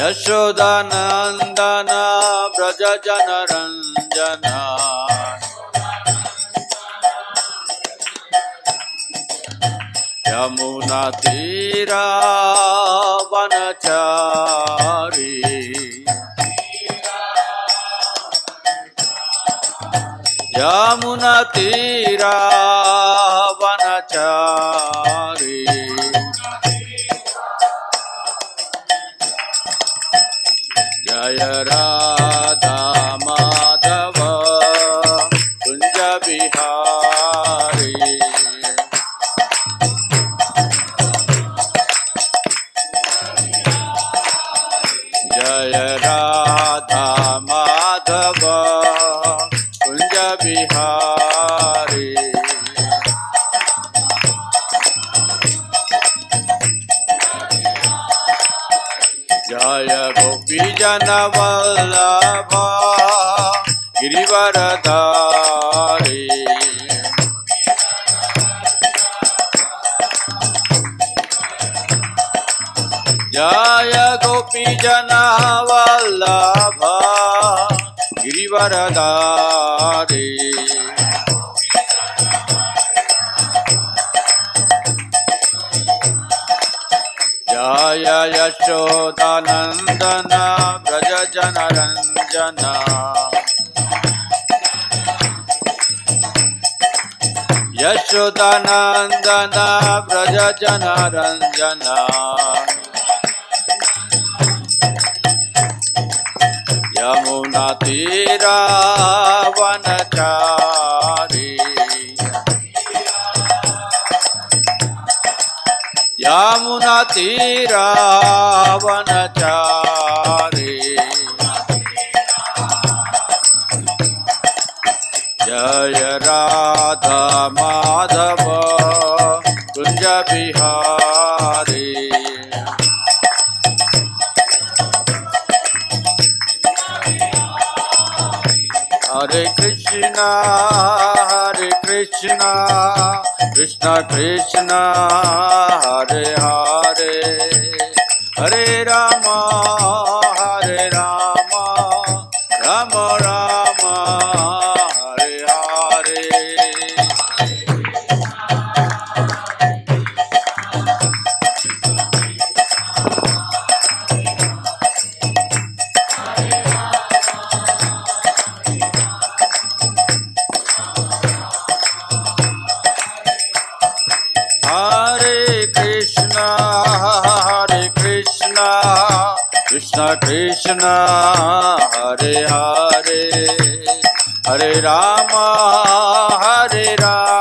नंदन व्रज यमुना तीरा वनचारी तीरा वनचारी जय राधा माधव कुञ्ज बिहारी जय राधा माधव कुञ्ज बिहारी ಗಿರಿಜನ ವಲ್ಲಭ ಗಿರಿವರಧಾರಿ ಜಯ ಗೋಪಿ ಜನ ವಲ್ಲಭ ಗಿರಿವರಧಾರಿ ध्याय यशोदानन्दन व्रज जनरञ्जन यशोदानन्दन व्रज जनरञ्जन यमुनातीरावनचा यमुना तीरावन चारे जय राधा माधव कुंज बिहारी हरे कृष्णा हरे Krishna Krishna Krishna Hare Hare Hare Rama Krishna Hare Hare Hare Rama Hare Rama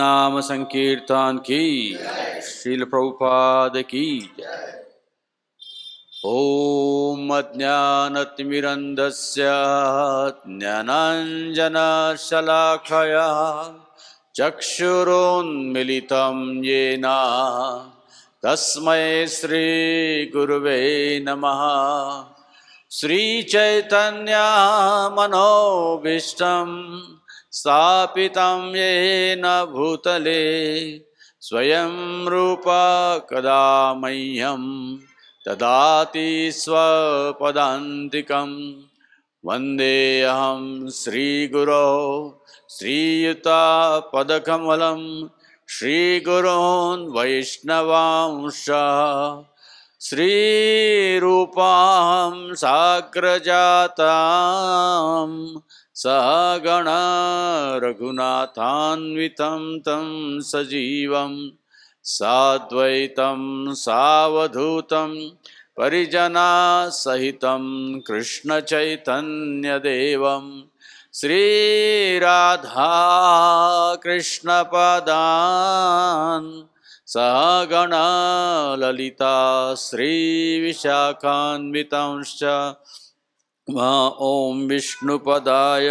नाम संकीर्तन की शिल प्रभुपाद की ओम ज्ञान अज्ञानतिमिरंधस्य ज्ञानंजन शलाखया चक्षुरोन्मिलितं येन तस्मै श्रीगुरुवे नमः श्रीचैतन्यामनोभीष्टं स्थापितं येन भूतले स्वयं रूपा कदा मह्यं ददाति स्वपदान्तिकं वन्देऽहं श्रीगुरो श्रीयुता श्रीगुरोन् वैष्णवांश श्रीरूपां साग्रजातां सहगणा रघुनाथान्वितं तं सजीवं साद्वैतं सावधूतं परिजनासहितं कृष्णचैतन्यदेवम् श्रीराधाकृष्णपदान् सहगणा ललिता श्रीविशाखान्वितांश्च मा ॐ विष्णुपदाय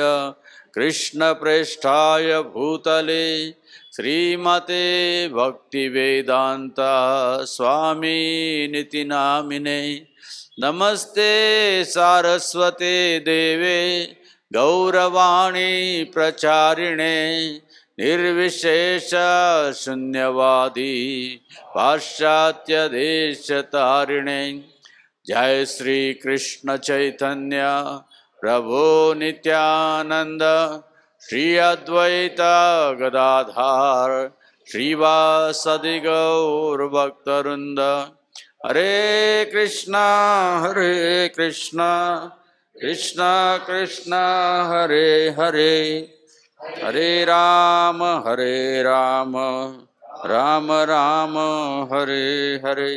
कृष्णप्रेष्ठाय भूतले श्रीमते भक्तिवेदान्ता स्वामीनिति नामिने नमस्ते सारस्वते देवे गौरवाणी प्रचारिणे निर्विशेष शून्यवादी पाश्चात्य देश तारिणे जय श्री कृष्ण चैतन्य प्रभो नित्यानंद श्री अद्वैत गदाधार श्रीवासदि गौरभक्तरुन्द हरे कृष्णा हरे कृष्णा कृष्णा कृष्णा हरे हरे हरे राम हरे राम राम राम हरे हरे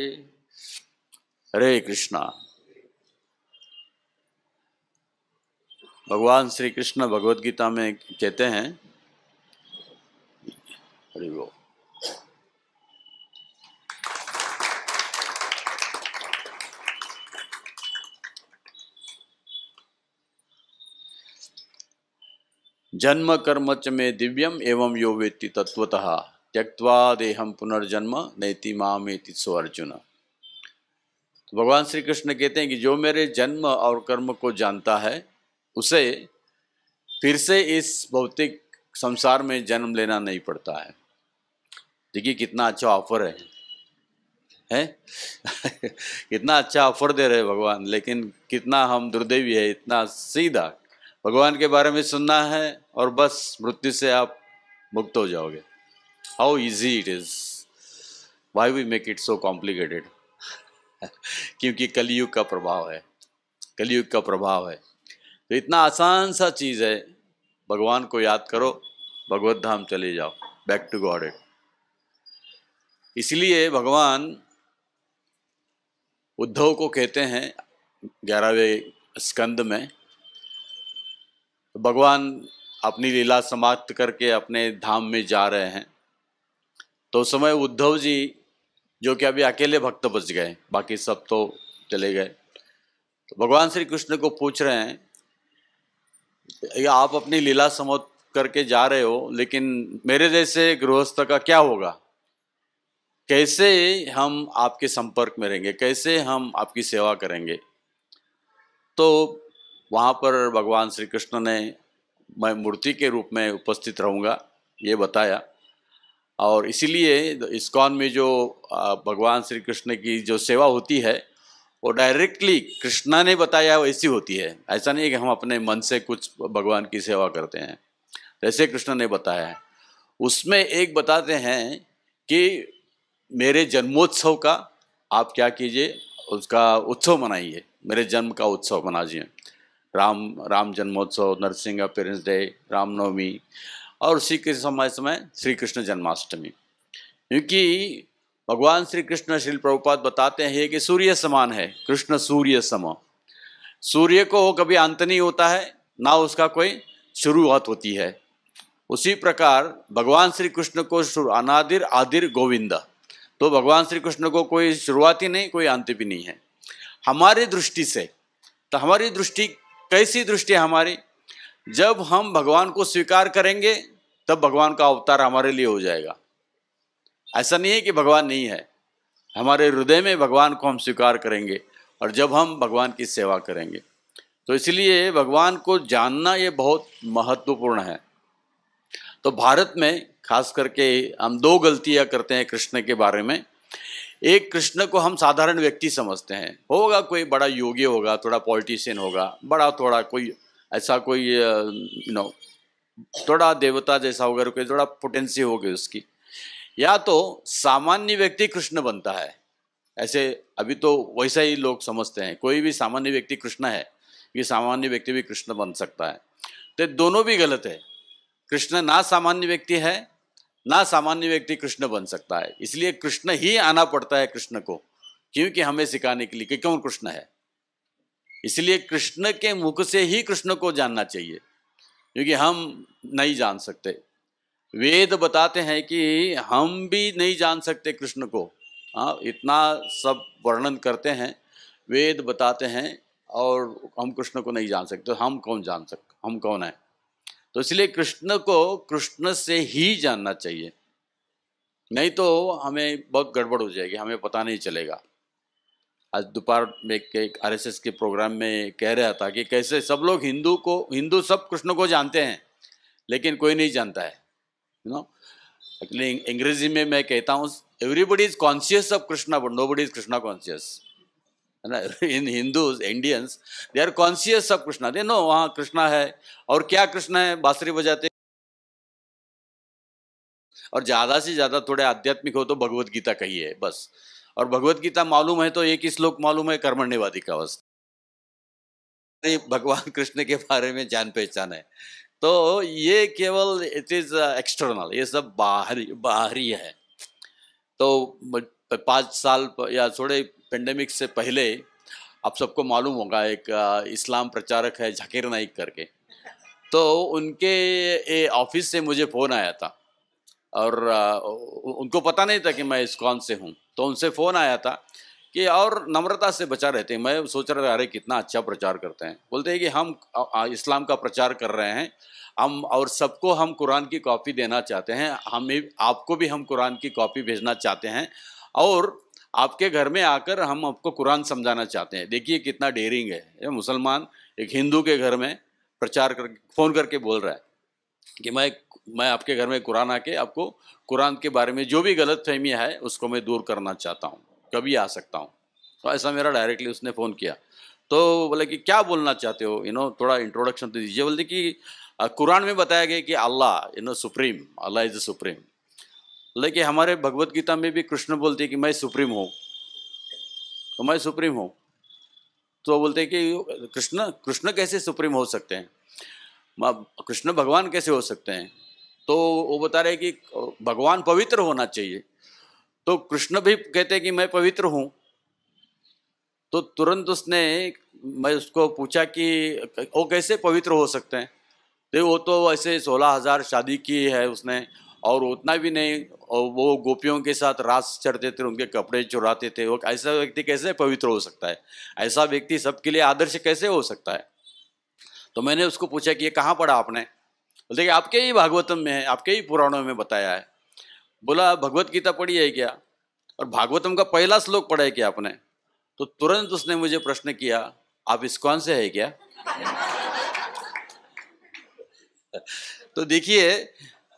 हरे कृष्णा भगवान श्री कृष्ण भगवद गीता में कहते हैं हरे वो जन्म कर्म च में दिव्यम एवं यो वेत्ति तत्वतः त्यक्वा देहम पुनर्जन्म नैति मामेति सो अर्जुन तो भगवान श्री कृष्ण कहते हैं कि जो मेरे जन्म और कर्म को जानता है उसे फिर से इस भौतिक संसार में जन्म लेना नहीं पड़ता है देखिए कितना अच्छा ऑफर है हैं कितना अच्छा ऑफर दे रहे भगवान लेकिन कितना हम दुर्दैवी है इतना सीधा भगवान के बारे में सुनना है और बस मृत्यु से आप मुक्त हो जाओगे how easy it is why we make it so complicated क्योंकि कलयुग का प्रभाव है कलयुग का प्रभाव है तो इतना आसान सा चीज़ है भगवान को याद करो भगवत धाम चले जाओ बैक टू गॉड इट इसलिए भगवान उद्धव को कहते हैं ग्यारहवें स्कंद में तो भगवान अपनी लीला समाप्त करके अपने धाम में जा रहे हैं तो उस समय उद्धव जी जो कि अभी अकेले भक्त बच गए बाकी सब तो चले गए तो भगवान श्री कृष्ण को पूछ रहे हैं आप अपनी लीला समाप्त करके जा रहे हो लेकिन मेरे जैसे गृहस्थ का क्या होगा कैसे हम आपके संपर्क में रहेंगे कैसे हम आपकी सेवा करेंगे तो वहाँ पर भगवान श्री कृष्ण ने मैं मूर्ति के रूप में उपस्थित रहूँगा ये बताया और इसीलिए इस्कॉन में जो भगवान श्री कृष्ण की जो सेवा होती है वो डायरेक्टली कृष्णा ने बताया ऐसी होती है ऐसा नहीं है कि हम अपने मन से कुछ भगवान की सेवा करते हैं जैसे कृष्ण ने बताया है उसमें एक बताते हैं कि मेरे जन्मोत्सव का आप क्या कीजिए उसका उत्सव मनाइए मेरे जन्म का उत्सव मनाजिए राम राम जन्मोत्सव नरसिंह अपेरेंस डे रामनवमी और उसी के समय समय श्री कृष्ण जन्माष्टमी क्योंकि भगवान श्री कृष्ण श्री प्रभुपाद बताते हैं कि सूर्य समान है कृष्ण सूर्य सम सूर्य को कभी अंत नहीं होता है ना उसका कोई शुरुआत होती है उसी प्रकार भगवान श्री कृष्ण को अनादिर आदिर गोविंद तो भगवान श्री कृष्ण को कोई शुरुआत ही नहीं कोई अंत भी नहीं है हमारी दृष्टि से तो हमारी दृष्टि कैसी दृष्टि हमारी जब हम भगवान को स्वीकार करेंगे तब भगवान का अवतार हमारे लिए हो जाएगा ऐसा नहीं है कि भगवान नहीं है हमारे हृदय में भगवान को हम स्वीकार करेंगे और जब हम भगवान की सेवा करेंगे तो इसलिए भगवान को जानना ये बहुत महत्वपूर्ण है तो भारत में खास करके हम दो गलतियां करते हैं कृष्ण के बारे में एक कृष्ण को हम साधारण व्यक्ति समझते हैं होगा कोई बड़ा योगी होगा थोड़ा पॉलिटिशियन होगा बड़ा थोड़ा कोई ऐसा कोई यू नो थोड़ा देवता जैसा होगा कोई थोड़ा पोटेंसी होगी उसकी या तो सामान्य व्यक्ति कृष्ण बनता है ऐसे अभी तो वैसा ही लोग समझते हैं कोई भी सामान्य व्यक्ति कृष्ण है ये सामान्य व्यक्ति भी कृष्ण बन सकता है तो दोनों भी गलत है कृष्ण ना सामान्य व्यक्ति है ना सामान्य व्यक्ति कृष्ण बन सकता है इसलिए कृष्ण ही आना पड़ता है कृष्ण को क्योंकि हमें सिखाने के लिए कि क्यों कृष्ण है इसलिए कृष्ण के मुख से ही कृष्ण को जानना चाहिए क्योंकि हम नहीं जान सकते वेद बताते हैं कि हम भी नहीं जान सकते कृष्ण को हाँ इतना सब वर्णन करते हैं वेद बताते हैं और हम कृष्ण को नहीं जान सकते तो हम कौन जान सकते हम कौन है तो इसलिए कृष्ण को कृष्ण से ही जानना चाहिए नहीं तो हमें बहुत गड़बड़ हो जाएगी हमें पता नहीं चलेगा आज दोपहर में एक आर के प्रोग्राम में कह रहा था कि कैसे सब लोग हिंदू को हिंदू सब कृष्ण को जानते हैं लेकिन कोई नहीं जानता है यू नो अंग्रेजी में मैं कहता हूँ everybody is conscious of Krishna but nobody is Krishna conscious है ना in Hindus Indians they are conscious of Krishna they know वहाँ कृष्णा है और क्या कृष्णा है बांसुरी बजाते और ज़्यादा से ज़्यादा थोड़े आध्यात्मिक हो तो भगवत गीता कही है बस और भगवत गीता मालूम है तो एक ही श्लोक मालूम है कर्मण्यवादी का अवस्था भगवान कृष्ण के बारे में जान पहचान है तो ये केवल इट इज एक्सटर्नल ये सब बाहरी बाहरी है तो पांच साल या थोड़े पेंडेमिक से पहले आप सबको मालूम होगा एक इस्लाम प्रचारक है झकीर नाइक करके तो उनके ऑफिस से मुझे फ़ोन आया था और उनको पता नहीं था कि मैं इस्कॉन से हूँ तो उनसे फ़ोन आया था कि और नम्रता से बचा रहते हैं मैं सोच रहा था अरे कितना अच्छा प्रचार करते हैं बोलते हैं कि हम इस्लाम का प्रचार कर रहे हैं हम और सबको हम कुरान की कॉपी देना चाहते हैं हम आपको भी हम कुरान की कॉपी भेजना चाहते हैं और आपके घर में आकर हम आपको कुरान समझाना चाहते हैं देखिए कितना डेयरिंग है मुसलमान एक हिंदू के घर में प्रचार कर फ़ोन करके बोल रहा है कि मैं मैं आपके घर में कुरान आके आपको कुरान के बारे में जो भी गलत फहमी है उसको मैं दूर करना चाहता हूँ कभी आ सकता हूँ तो ऐसा मेरा डायरेक्टली उसने फ़ोन किया तो बोले कि क्या बोलना चाहते हो यू नो थोड़ा इंट्रोडक्शन तो दीजिए बोलते कि कुरान में बताया गया कि Allah you know supreme Allah is supreme लेकिन हमारे भगवत गीता में भी कृष्ण बोलते हैं कि मैं सुप्रीम हूँ तो मैं सुप्रीम हूँ तो बोलते हैं कि कृष्ण कृष्ण कैसे सुप्रीम हो सकते हैं कृष्ण भगवान कैसे हो सकते हैं तो वो बता रहे कि भगवान पवित्र होना चाहिए तो कृष्ण भी कहते हैं कि मैं पवित्र हूँ तो तुरंत उसने मैं उसको पूछा कि वो कैसे पवित्र हो सकते हैं तो वो तो ऐसे सोलह हज़ार शादी की है उसने और उतना भी नहीं और वो गोपियों के साथ रास चढ़ते थे उनके कपड़े चुराते थे वो ऐसा व्यक्ति कैसे पवित्र हो सकता है ऐसा व्यक्ति सबके लिए आदर्श कैसे हो सकता है तो मैंने उसको पूछा कि ये कहाँ पढ़ा आपने बोलते कि आपके ही भागवतम में है आपके ही पुराणों में बताया है बोला भगवत गीता पढ़ी है क्या और भागवतम का पहला श्लोक पढ़ा है क्या आपने तो तुरंत उसने मुझे प्रश्न किया आप इस कौन से है क्या तो देखिए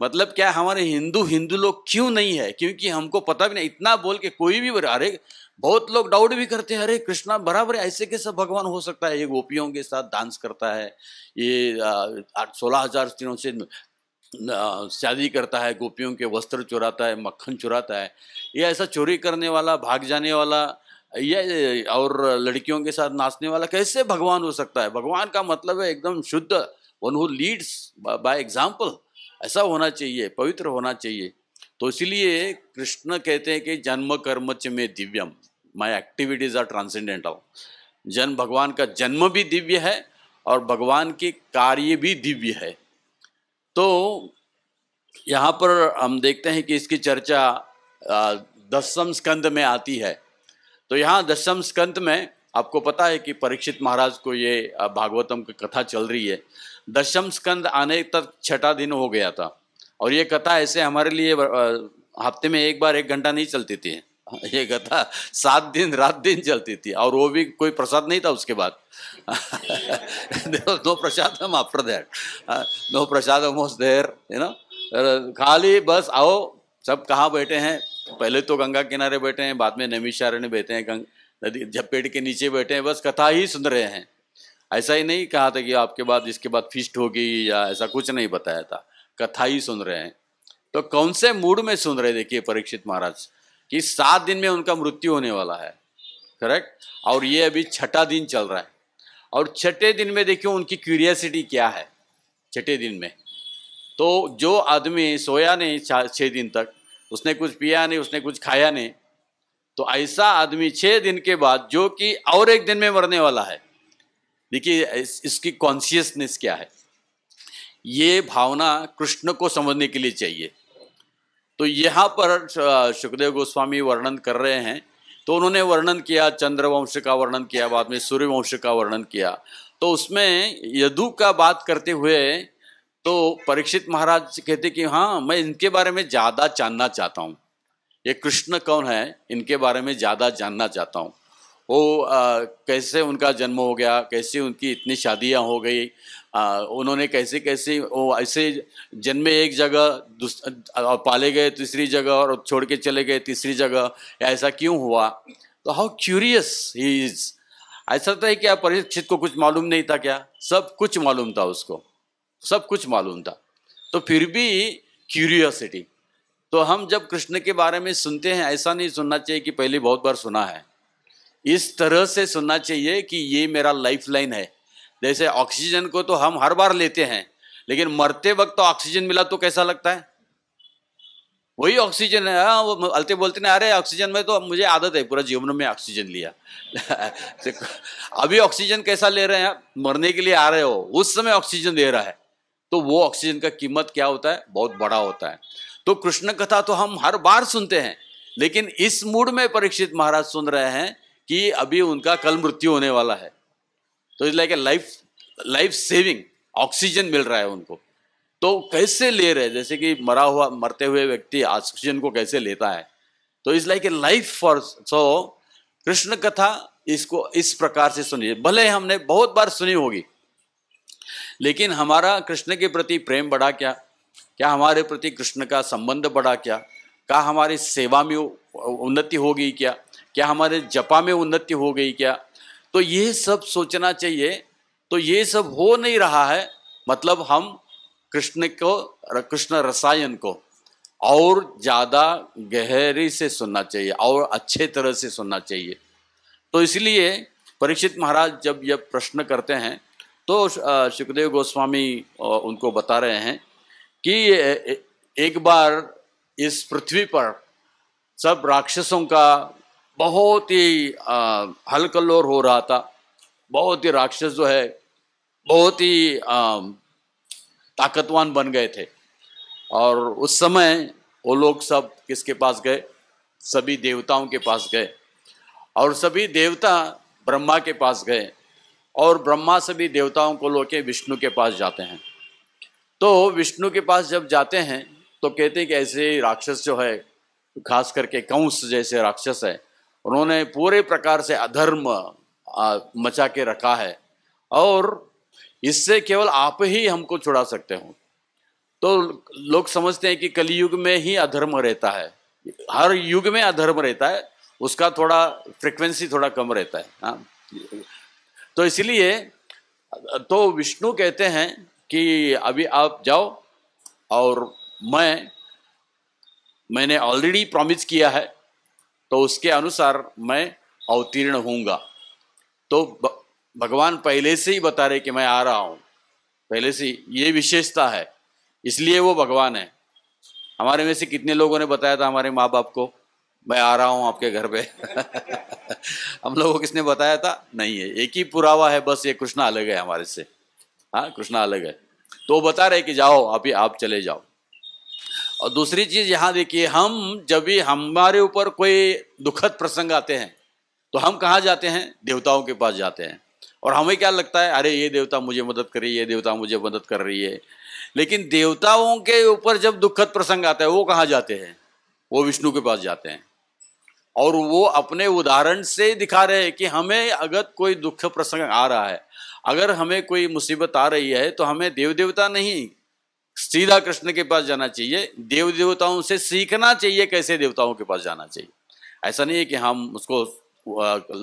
मतलब क्या हमारे हिंदू हिंदू लोग क्यों नहीं है क्योंकि हमको पता भी नहीं इतना बोल के कोई भी अरे बहुत लोग डाउट भी करते हैं अरे कृष्णा बराबर ऐसे कैसे भगवान हो सकता है ये गोपियों के साथ डांस करता है ये सोलह हजार स्त्रियों से शादी करता है गोपियों के वस्त्र चुराता है मक्खन चुराता है ये ऐसा चोरी करने वाला भाग जाने वाला ये और लड़कियों के साथ नाचने वाला कैसे भगवान हो सकता है भगवान का मतलब है एकदम शुद्ध one who leads by example ऐसा होना चाहिए पवित्र होना चाहिए तो इसलिए कृष्ण कहते हैं कि जन्म कर्म च में दिव्यम माई एक्टिविटीज़ आर ट्रांसेंडेंटल जन भगवान का जन्म भी दिव्य है और भगवान के कार्य भी दिव्य है तो यहाँ पर हम देखते हैं कि इसकी चर्चा दसम स्कंद में आती है तो यहाँ दसम स्कंद में आपको पता है कि परीक्षित महाराज को ये भागवतम की कथा चल रही है दशम स्कंद आने तक छठा दिन हो गया था और ये कथा ऐसे हमारे लिए हफ्ते में एक बार एक घंटा नहीं चलती थी ये कथा सात दिन रात दिन चलती थी और वो भी कोई प्रसाद नहीं था उसके बाद नो प्रसाद हम after that no prasad most there you know खाली बस आओ सब कहाँ बैठे हैं पहले तो गंगा किनारे बैठे हैं बाद में नैमिषारण्य बैठे हैं गंगा नदी झपेट के नीचे बैठे हैं बस कथा ही सुन रहे हैं ऐसा ही नहीं कहा था कि आपके बाद इसके बाद फिस्ट होगी या ऐसा कुछ नहीं बताया था कथा ही सुन रहे हैं तो कौन से मूड में सुन रहे देखिए परीक्षित महाराज कि सात दिन में उनका मृत्यु होने वाला है करेक्ट और ये अभी छठा दिन चल रहा है और छठे दिन में देखिए उनकी क्यूरियासिटी क्या है छठे दिन में तो जो आदमी सोया नहीं छः दिन तक उसने कुछ पिया नहीं उसने कुछ खाया नहीं तो ऐसा आदमी छः दिन के बाद जो कि और एक दिन में मरने वाला है देखिए इस, इसकी कॉन्सियसनेस क्या है ये भावना कृष्ण को समझने के लिए चाहिए तो यहाँ पर सुखदेव गोस्वामी वर्णन कर रहे हैं तो उन्होंने वर्णन किया चंद्रवंश का वर्णन किया बाद में सूर्यवंश का वर्णन किया तो उसमें यदु का बात करते हुए तो परीक्षित महाराज कहते कि हाँ मैं इनके बारे में ज़्यादा जानना चाहता हूँ ये कृष्ण कौन है इनके बारे में ज़्यादा जानना चाहता हूँ वो आ, कैसे उनका जन्म हो गया कैसे उनकी इतनी शादियाँ हो गई आ, उन्होंने कैसे कैसे वो ऐसे जन्मे एक जगह और पाले गए तीसरी जगह और छोड़ के चले गए तीसरी जगह ऐसा क्यों हुआ तो हाउ क्यूरियस ही इज ऐसा था क्या परीक्षित को कुछ मालूम नहीं था क्या सब कुछ मालूम था उसको सब कुछ मालूम था तो फिर भी क्यूरियोसिटी तो हम जब कृष्ण के बारे में सुनते हैं ऐसा नहीं सुनना चाहिए कि पहले बहुत बार सुना है इस तरह से सुनना चाहिए कि ये मेरा लाइफ लाइन है जैसे ऑक्सीजन को तो हम हर बार लेते हैं लेकिन मरते वक्त तो ऑक्सीजन मिला तो कैसा लगता है वही ऑक्सीजन है हाँ वो अलते बोलते ना अरे ऑक्सीजन में तो मुझे आदत है पूरा जीवन में ऑक्सीजन लिया अभी ऑक्सीजन कैसा ले रहे हैं आप मरने के लिए आ रहे हो उस समय ऑक्सीजन दे रहा है तो वो ऑक्सीजन का कीमत क्या होता है बहुत बड़ा होता है तो कृष्ण कथा तो हम हर बार सुनते हैं लेकिन इस मूड में परीक्षित महाराज सुन रहे हैं कि अभी उनका कल मृत्यु होने वाला है तो is like a life life saving oxygen मिल रहा है उनको तो कैसे ले रहे जैसे कि मरा हुआ मरते हुए व्यक्ति ऑक्सीजन को कैसे लेता है तो is like a life for so Krishna कथा इसको इस प्रकार से सुनिए भले हमने बहुत बार सुनी होगी लेकिन हमारा कृष्ण के प्रति प्रेम बढ़ा क्या क्या हमारे प्रति कृष्ण का संबंध बढ़ा क्या क्या हमारी सेवा में उन्नति हो गई क्या क्या हमारे जपा में उन्नति हो गई क्या तो ये सब सोचना चाहिए तो ये सब हो नहीं रहा है मतलब हम कृष्ण को कृष्ण रसायन को और ज़्यादा गहरी से सुनना चाहिए और अच्छे तरह से सुनना चाहिए तो इसलिए परीक्षित महाराज जब यह प्रश्न करते हैं तो सुखदेव गोस्वामी उनको बता रहे हैं कि एक बार इस पृथ्वी पर सब राक्षसों का बहुत ही हलकल्लोर हो रहा था बहुत ही राक्षस जो है बहुत ही ताकतवान बन गए थे और उस समय वो लोग सब किसके पास गए सभी देवताओं के पास गए और सभी देवता ब्रह्मा के पास गए और ब्रह्मा सभी देवताओं को लोके के विष्णु के पास जाते हैं तो विष्णु के पास जब जाते हैं तो कहते हैं कि ऐसे राक्षस जो है खास करके कंस जैसे राक्षस है उन्होंने पूरे प्रकार से अधर्म मचा के रखा है और इससे केवल आप ही हमको छुड़ा सकते हो तो लोग समझते हैं कि कलयुग में ही अधर्म रहता है हर युग में अधर्म रहता है उसका थोड़ा फ्रिक्वेंसी थोड़ा कम रहता है हाँ तो इसलिए तो विष्णु कहते हैं कि अभी आप जाओ और मैं मैंने ऑलरेडी प्रॉमिस किया है तो उसके अनुसार मैं अवतीर्ण होऊंगा तो भगवान पहले से ही बता रहे कि मैं आ रहा हूँ पहले से ये विशेषता है इसलिए वो भगवान है हमारे में से कितने लोगों ने बताया था हमारे माँ बाप को मैं आ रहा हूँ आपके घर पे हम लोगों को किसने बताया था नहीं है एक ही पुरावा है बस ये कृष्णा अलग है हमारे से हाँ कृष्णा अलग है तो बता रहे कि जाओ आप ही आप चले जाओ और दूसरी चीज यहाँ देखिए हम जब भी हमारे ऊपर कोई दुखद प्रसंग आते हैं तो हम कहाँ जाते हैं देवताओं के पास जाते हैं और हमें क्या लगता है अरे ये देवता मुझे मदद कर रही है देवता मुझे मदद कर रही है लेकिन देवताओं के ऊपर जब दुखद प्रसंग आता है वो कहाँ जाते हैं वो विष्णु के पास जाते हैं और वो अपने उदाहरण से दिखा रहे हैं कि हमें अगर कोई दुख प्रसंग आ रहा है अगर हमें कोई मुसीबत आ रही है तो हमें देव देवता नहीं सीधा कृष्ण के पास जाना चाहिए देव देवताओं से सीखना चाहिए कैसे देवताओं के पास जाना चाहिए ऐसा नहीं है कि हम उसको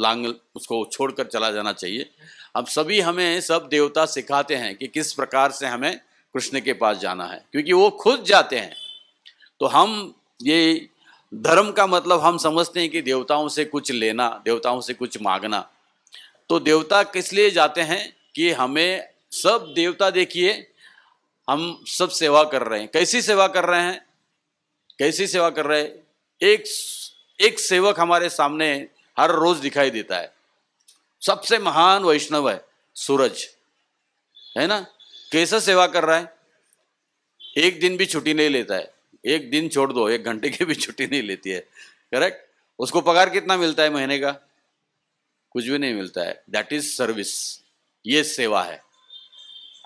लांग उसको छोड़कर चला जाना चाहिए अब सभी हमें सब देवता सिखाते हैं कि किस प्रकार से हमें कृष्ण के पास जाना है क्योंकि वो खुद जाते हैं तो हम ये धर्म का मतलब हम समझते हैं कि देवताओं से कुछ लेना देवताओं से कुछ मांगना तो देवता किस लिए जाते हैं कि हमें सब देवता देखिए हम सब सेवा कर रहे हैं कैसी सेवा कर रहे हैं कैसी सेवा कर रहे हैं एक एक सेवक हमारे सामने हर रोज दिखाई देता है सबसे महान वैष्णव है सूरज है ना कैसा सेवा कर रहा है एक दिन भी छुट्टी नहीं लेता है एक दिन छोड़ दो एक घंटे की भी छुट्टी नहीं लेती है करेक्ट उसको पगार कितना मिलता है महीने का कुछ भी नहीं मिलता है दैट इज सर्विस ये सेवा है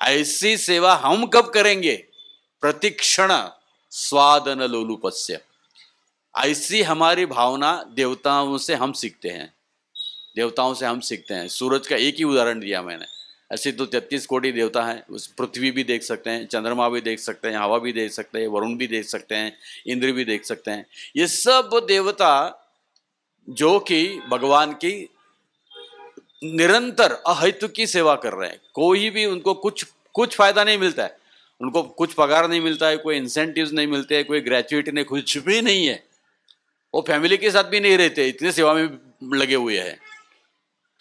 ऐसी सेवा हम कब करेंगे प्रतिक्षण स्वादन लोलुपस्य ऐसी हमारी भावना देवताओं से हम सीखते हैं देवताओं से हम सीखते हैं सूरज का एक ही उदाहरण दिया मैंने ऐसे तो तैतीस कोटि देवता हैं उस पृथ्वी भी देख सकते हैं चंद्रमा भी देख सकते हैं हवा भी देख सकते हैं वरुण भी देख सकते हैं इंद्र भी देख सकते हैं ये सब देवता जो कि भगवान की निरंतर अहित्व की सेवा कर रहे हैं कोई भी उनको कुछ कुछ फायदा नहीं मिलता है उनको कुछ पगार नहीं मिलता है कोई इंसेंटिव नहीं मिलते हैं कोई ग्रेचुएटी नहीं कुछ भी नहीं है वो फैमिली के साथ भी नहीं रहते इतने सेवा में लगे हुए हैं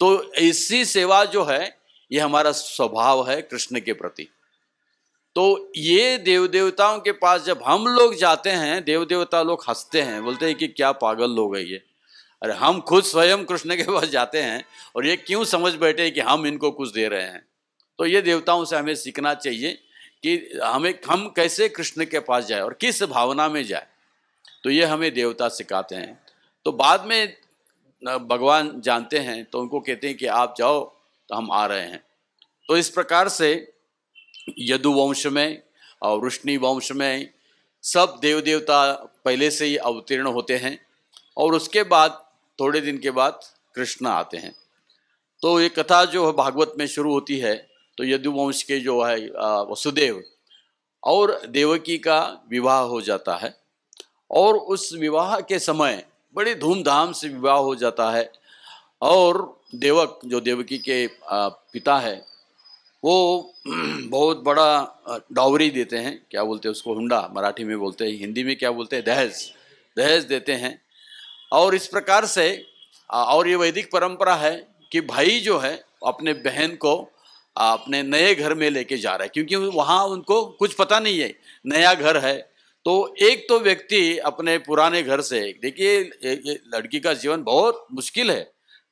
तो ऐसी सेवा जो है ये हमारा स्वभाव है कृष्ण के प्रति तो ये देव देवताओं के पास जब हम लोग जाते हैं देव देवता लोग हंसते हैं बोलते हैं कि क्या पागल लोग है ये अरे हम खुद स्वयं कृष्ण के पास जाते हैं और ये क्यों समझ बैठे कि हम इनको कुछ दे रहे हैं तो ये देवताओं से हमें सीखना चाहिए कि हमें हम कैसे कृष्ण के पास जाए और किस भावना में जाए तो ये हमें देवता सिखाते हैं तो बाद में भगवान जानते हैं तो उनको कहते हैं कि आप जाओ तो हम आ रहे हैं तो इस प्रकार से यदु वंश में और वृष्णि वंश में सब देव देवता पहले से ही अवतीर्ण होते हैं और उसके बाद थोड़े दिन के बाद कृष्ण आते हैं तो ये कथा जो है भागवत में शुरू होती है तो यदुवंश के जो है वसुदेव और देवकी का विवाह हो जाता है और उस विवाह के समय बड़े धूमधाम से विवाह हो जाता है और देवक जो देवकी के पिता है वो बहुत बड़ा डावरी देते हैं क्या बोलते हैं उसको हुंडा मराठी में बोलते हैं हिंदी में क्या बोलते हैं दहेज दहेज देते हैं और इस प्रकार से और ये वैदिक परंपरा है कि भाई जो है अपने बहन को अपने नए घर में लेके जा रहा है क्योंकि वहाँ उनको कुछ पता नहीं है नया घर है तो एक तो व्यक्ति अपने पुराने घर से देखिए लड़की का जीवन बहुत मुश्किल है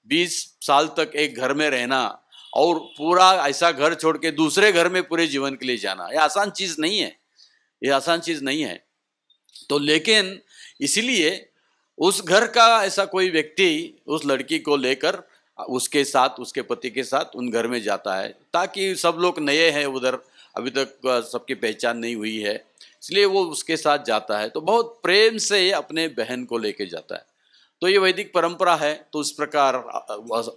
बीस साल तक एक घर में रहना और पूरा ऐसा घर छोड़ के दूसरे घर में पूरे जीवन के लिए जाना यह आसान चीज़ नहीं है ये आसान चीज़ नहीं है तो लेकिन इसलिए उस घर का ऐसा कोई व्यक्ति उस लड़की को लेकर उसके साथ उसके पति के साथ उन घर में जाता है ताकि सब लोग नए हैं उधर अभी तक सबकी पहचान नहीं हुई है इसलिए वो उसके साथ जाता है तो बहुत प्रेम से अपने बहन को लेके जाता है तो ये वैदिक परंपरा है तो उस प्रकार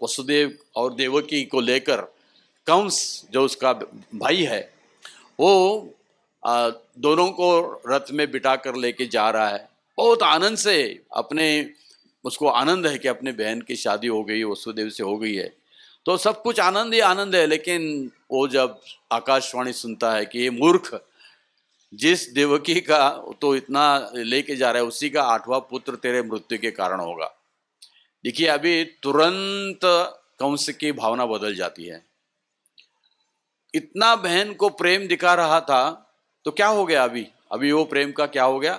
वसुदेव और देवकी को लेकर कंस जो उसका भाई है वो दोनों को रथ में बिठा कर लेके जा रहा है बहुत आनंद से अपने उसको आनंद है कि अपने बहन की शादी हो गई वसुदेव से हो गई है तो सब कुछ आनंद ही आनंद है लेकिन वो जब आकाशवाणी सुनता है कि ये मूर्ख जिस देवकी का तो इतना लेके जा रहा है उसी का आठवां पुत्र तेरे मृत्यु के कारण होगा देखिए अभी तुरंत कंस की भावना बदल जाती है इतना बहन को प्रेम दिखा रहा था तो क्या हो गया अभी अभी वो प्रेम का क्या हो गया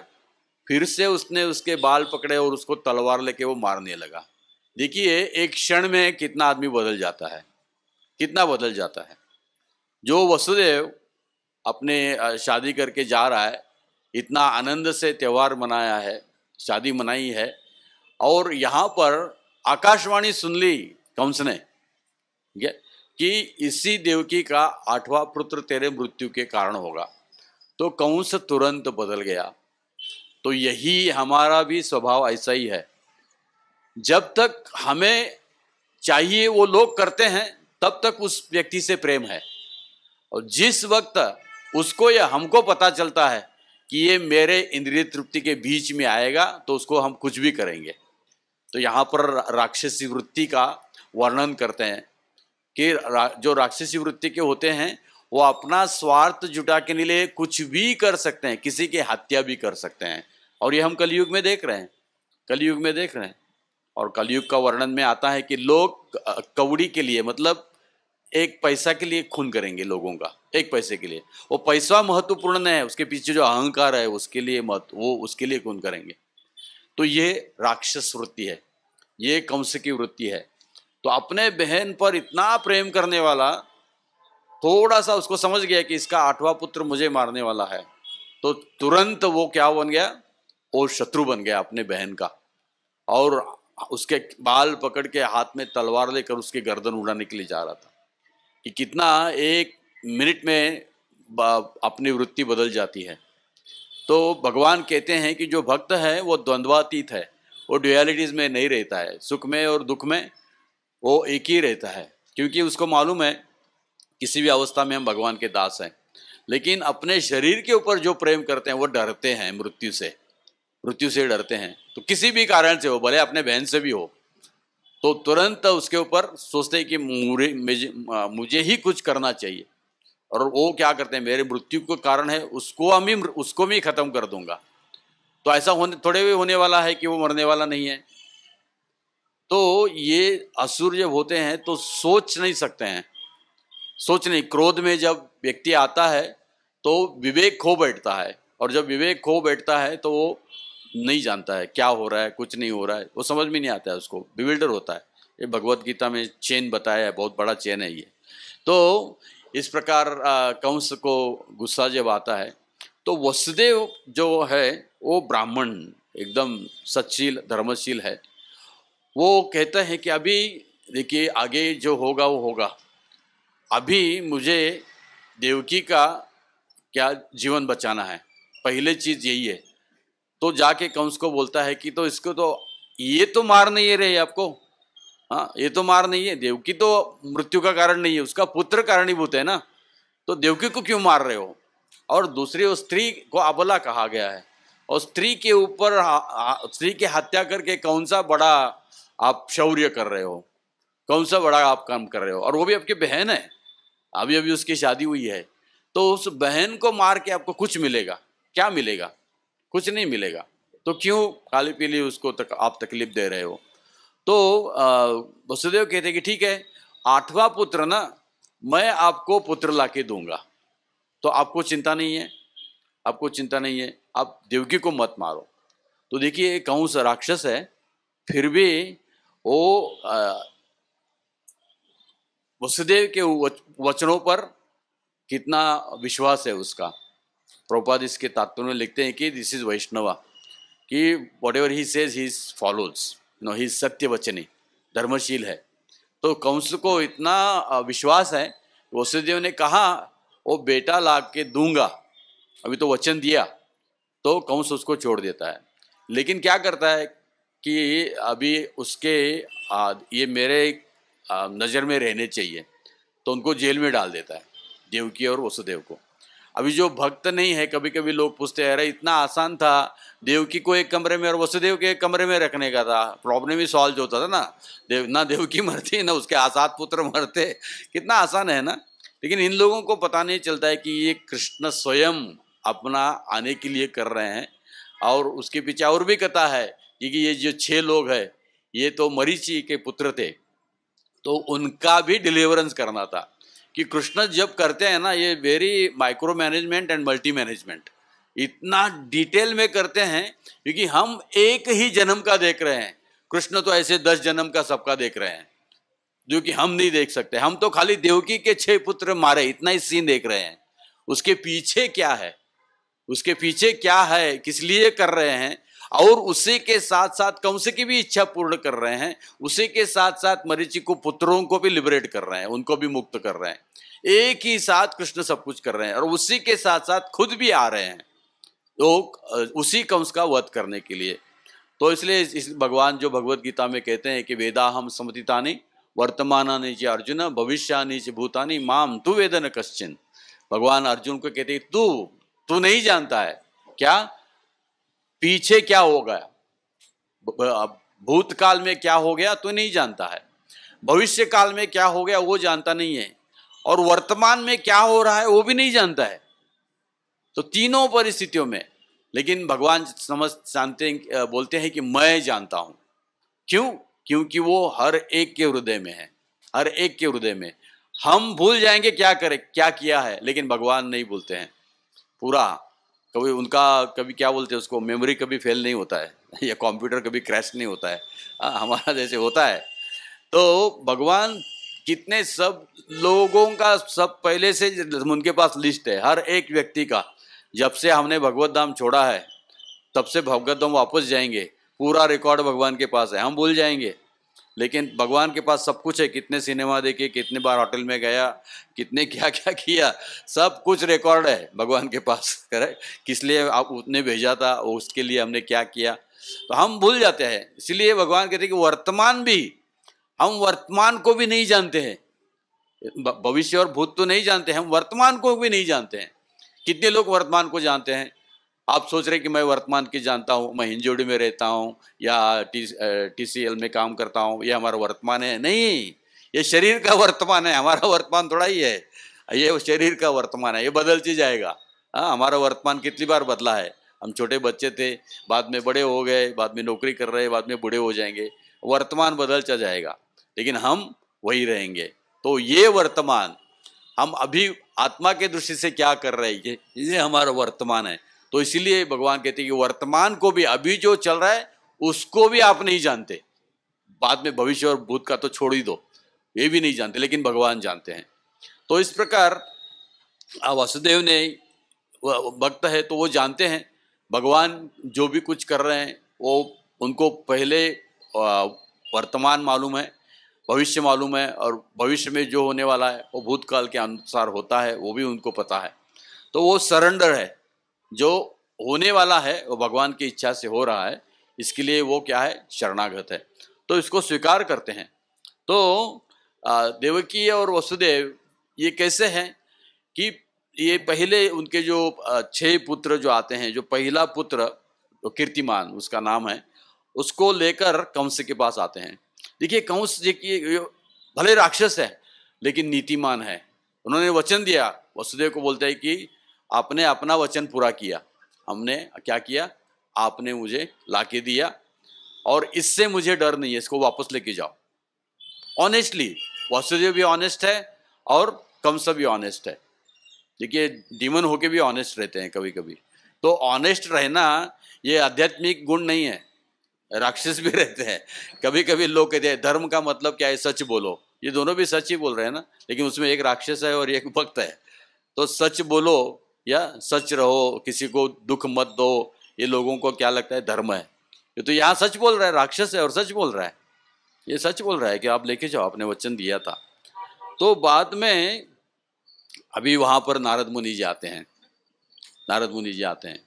फिर से उसने उसके बाल पकड़े और उसको तलवार लेके वो मारने लगा देखिए एक क्षण में कितना आदमी बदल जाता है कितना बदल जाता है जो वसुदेव अपने शादी करके जा रहा है इतना आनंद से त्यौहार मनाया है शादी मनाई है और यहाँ पर आकाशवाणी सुन ली कंस ने कि इसी देवकी का आठवां पुत्र तेरे मृत्यु के कारण होगा तो कंस तुरंत बदल गया तो यही हमारा भी स्वभाव ऐसा ही है जब तक हमें चाहिए वो लोग करते हैं तब तक उस व्यक्ति से प्रेम है और जिस वक्त उसको या हमको पता चलता है कि ये मेरे इंद्रिय तृप्ति के बीच में आएगा तो उसको हम कुछ भी करेंगे तो यहाँ पर राक्षसी वृत्ति का वर्णन करते हैं कि रा, जो राक्षसी वृत्ति के होते हैं वो अपना स्वार्थ जुटा के लिए कुछ भी कर सकते हैं किसी की हत्या भी कर सकते हैं और ये हम कलयुग में देख रहे हैं कलयुग में देख रहे हैं और कलयुग का वर्णन में आता है कि लोग कवड़ी के लिए मतलब एक पैसा के लिए खून करेंगे लोगों का एक पैसे के लिए वो पैसा महत्वपूर्ण है उसके पीछे जो अहंकार है उसके लिए महत्व वो उसके लिए खून करेंगे तो ये राक्षस वृत्ति है ये कंस की वृत्ति है तो अपने बहन पर इतना प्रेम करने वाला थोड़ा सा उसको समझ गया कि इसका आठवां पुत्र मुझे मारने वाला है तो तुरंत वो क्या बन गया वो शत्रु बन गया अपने बहन का और उसके बाल पकड़ के हाथ में तलवार लेकर उसके गर्दन उड़ाने के लिए जा रहा था कि कितना एक मिनट में अपनी वृत्ति बदल जाती है तो भगवान कहते हैं कि जो भक्त है वो द्वंद्वातीत है वो डुअलिटीज़ में नहीं रहता है सुख में और दुख में वो एक ही रहता है क्योंकि उसको मालूम है किसी भी अवस्था में हम भगवान के दास हैं लेकिन अपने शरीर के ऊपर जो प्रेम करते हैं वो डरते हैं मृत्यु से मृत्यु से डरते हैं तो किसी भी कारण से हो भले अपने बहन से भी हो तो तुरंत उसके ऊपर सोचते हैं कि मुझे मुझे ही कुछ करना चाहिए और वो क्या करते हैं मेरे मृत्यु का कारण है उसको हम ही उसको भी ख़त्म कर दूंगा तो ऐसा होने थोड़े भी होने वाला है कि वो मरने वाला नहीं है तो ये असुर जब होते हैं तो सोच नहीं सकते हैं सोच नहीं क्रोध में जब व्यक्ति आता है तो विवेक खो बैठता है और जब विवेक खो बैठता है तो वो नहीं जानता है क्या हो रहा है कुछ नहीं हो रहा है वो समझ में नहीं आता है उसको बिविल्डर होता है ये भगवत गीता में चेन बताया है बहुत बड़ा चेन है ये तो इस प्रकार कंस को गुस्सा जब आता है तो वसुदेव जो है वो ब्राह्मण एकदम सच्चील धर्मशील है वो कहते हैं कि अभी देखिए आगे जो होगा वो होगा अभी मुझे देवकी का क्या जीवन बचाना है पहले चीज़ यही है तो जाके कंस को बोलता है कि तो इसको तो ये तो मार नहीं रहे आपको हाँ ये तो मार नहीं है देवकी तो मृत्यु का कारण नहीं है उसका पुत्र कारणीभूत है ना तो देवकी को क्यों मार रहे हो और दूसरी वो स्त्री को अबला कहा गया है और स्त्री के ऊपर स्त्री की हत्या करके कौन सा बड़ा आप शौर्य कर रहे हो कौन सा बड़ा आप काम कर रहे हो और वो भी आपकी बहन है अभी अभी उसकी शादी हुई है तो उस बहन को मार के आपको कुछ मिलेगा क्या मिलेगा कुछ नहीं मिलेगा तो क्यों काली पीली उसको तक आप तकलीफ दे रहे हो तो वसुदेव कहते कि ठीक है आठवां पुत्र ना मैं आपको पुत्र ला के दूंगा तो आपको चिंता नहीं है आपको चिंता नहीं है आप देवकी को मत मारो तो देखिए सा राक्षस है फिर भी वो वसुदेव के वचनों पर कितना विश्वास है उसका प्रभुपाद इसके तात्पर्य में लिखते हैं कि दिस इज वैष्णवा कि whatever he says he follows no he सत्य वचनी धर्मशील है तो कंस को इतना विश्वास है वसुदेव ने कहा वो बेटा ला के दूंगा अभी तो वचन दिया तो कंस उसको छोड़ देता है लेकिन क्या करता है कि अभी उसके आ, ये मेरे नज़र में रहने चाहिए तो उनको जेल में डाल देता है देवकी और वसुदेव को अभी जो भक्त नहीं है कभी कभी लोग पूछते हैं अरे इतना आसान था देवकी को एक कमरे में और वसुदेव के एक कमरे में रखने का था प्रॉब्लम ही सॉल्व होता था ना देव ना देवकी मरती ना उसके आसाद पुत्र मरते कितना आसान है ना लेकिन इन लोगों को पता नहीं चलता है कि ये कृष्ण स्वयं अपना आने के लिए कर रहे हैं और उसके पीछे और भी कथा है क्योंकि ये जो छः लोग है ये तो मरीची के पुत्र थे तो उनका भी डिलीवरेंस करना था कि कृष्ण जब करते हैं ना ये very micro management and multi management इतना डिटेल में करते हैं क्योंकि हम एक ही जन्म का देख रहे हैं कृष्ण तो ऐसे दस जन्म का सबका देख रहे हैं जो कि हम नहीं देख सकते हम तो खाली देवकी के छह पुत्र मारे इतना ही सीन देख रहे हैं उसके पीछे क्या है उसके पीछे क्या है किस लिए कर रहे हैं और उसी के साथ साथ कंस की भी इच्छा पूर्ण कर रहे हैं उसी के साथ साथ मरीची को पुत्रों को भी लिबरेट कर रहे हैं उनको भी मुक्त कर रहे हैं एक ही साथ कृष्ण सब कुछ कर रहे हैं और उसी के साथ साथ खुद भी आ रहे हैं तो उसी कंस का वध करने के लिए तो इसलिए इस भगवान जो भगवत गीता में कहते हैं कि वेदा हम वर्तमान आनी चाहिए अर्जुन भविष्यानी नीचे भूतानी माम तू वेदन कश्चिन भगवान अर्जुन को कहते तू तू नहीं जानता है क्या पीछे क्या हो गया भूतकाल में क्या हो गया तो नहीं जानता है भविष्य काल में क्या हो गया वो जानता नहीं है और वर्तमान में क्या हो रहा है वो भी नहीं जानता है तो तीनों परिस्थितियों में लेकिन भगवान समझ जानते बोलते हैं कि मैं जानता हूं क्यों क्योंकि वो हर एक के हृदय में है हर एक के हृदय में हम भूल जाएंगे क्या करें क्या किया है लेकिन भगवान नहीं भूलते हैं पूरा कभी उनका कभी क्या बोलते हैं उसको मेमोरी कभी फेल नहीं होता है या कंप्यूटर कभी क्रैश नहीं होता है आ, हाँ, हमारा जैसे होता है तो भगवान कितने सब लोगों का सब पहले से उनके पास लिस्ट है हर एक व्यक्ति का जब से हमने भगवत धाम छोड़ा है तब से भगवत धाम वापस जाएंगे पूरा रिकॉर्ड भगवान के पास है हम भूल जाएंगे लेकिन भगवान के पास सब कुछ है कितने सिनेमा देखे कितने बार होटल में गया कितने क्या क्या किया सब कुछ रिकॉर्ड है भगवान के पास करे किस लिए आप उतने भेजा था उसके लिए हमने क्या किया तो हम भूल जाते हैं इसलिए भगवान कहते हैं कि वर्तमान भी हम वर्तमान को भी नहीं जानते हैं भविष्य और भूत तो नहीं जानते हैं हम वर्तमान को भी नहीं जानते हैं कितने लोग वर्तमान को जानते हैं आप सोच रहे कि मैं वर्तमान की जानता हूँ मैं हिंजोड़ी में रहता हूँ या टी सी एल में काम करता हूँ ये हमारा वर्तमान है नहीं ये शरीर का वर्तमान है हमारा वर्तमान थोड़ा ही है ये शरीर का वर्तमान है ये बदलती जाएगा हाँ हमारा वर्तमान कितनी बार बदला है हम छोटे बच्चे थे बाद में बड़े हो गए बाद में नौकरी कर रहे बाद में बूढ़े हो जाएंगे वर्तमान बदलता जाएगा लेकिन हम वही रहेंगे तो ये वर्तमान हम अभी आत्मा के दृष्टि से क्या कर रहे हैं ये हमारा वर्तमान है तो इसीलिए भगवान कहते हैं कि वर्तमान को भी अभी जो चल रहा है उसको भी आप नहीं जानते बाद में भविष्य और भूत का तो छोड़ ही दो ये भी नहीं जानते लेकिन भगवान जानते हैं तो इस प्रकार वसुदेव ने भक्त है तो वो जानते हैं भगवान जो भी कुछ कर रहे हैं वो उनको पहले वर्तमान मालूम है भविष्य मालूम है और भविष्य में जो होने वाला है वो भूतकाल के अनुसार होता है वो भी उनको पता है तो वो सरेंडर है जो होने वाला है वो भगवान की इच्छा से हो रहा है इसके लिए वो क्या है शरणागत है तो इसको स्वीकार करते हैं तो देवकी और वसुदेव ये कैसे हैं कि ये पहले उनके जो छह पुत्र जो आते हैं जो पहला पुत्र तो कीर्तिमान उसका नाम है उसको लेकर कंस के पास आते हैं देखिए कंस जी की भले राक्षस है लेकिन नीतिमान है उन्होंने वचन दिया वसुदेव को बोलते हैं कि आपने अपना वचन पूरा किया हमने क्या किया आपने मुझे ला के दिया और इससे मुझे डर नहीं है इसको वापस लेके जाओ ऑनेस्टली वसुदेव भी ऑनेस्ट है और कमसा भी ऑनेस्ट है देखिए डीमन होके भी ऑनेस्ट रहते हैं कभी कभी तो ऑनेस्ट रहना ये आध्यात्मिक गुण नहीं है राक्षस भी रहते हैं कभी कभी लोग कहते हैं धर्म का मतलब क्या है सच बोलो ये दोनों भी सच ही बोल रहे हैं ना लेकिन उसमें एक राक्षस है और एक भक्त है तो सच बोलो या सच रहो किसी को दुख मत दो ये लोगों को क्या लगता है धर्म है ये तो यहाँ सच बोल रहा है राक्षस है और सच बोल रहा है ये सच बोल रहा है कि आप लेके जाओ आपने वचन दिया था तो बाद में अभी वहाँ पर नारद मुनि जी आते हैं नारद मुनि जी आते हैं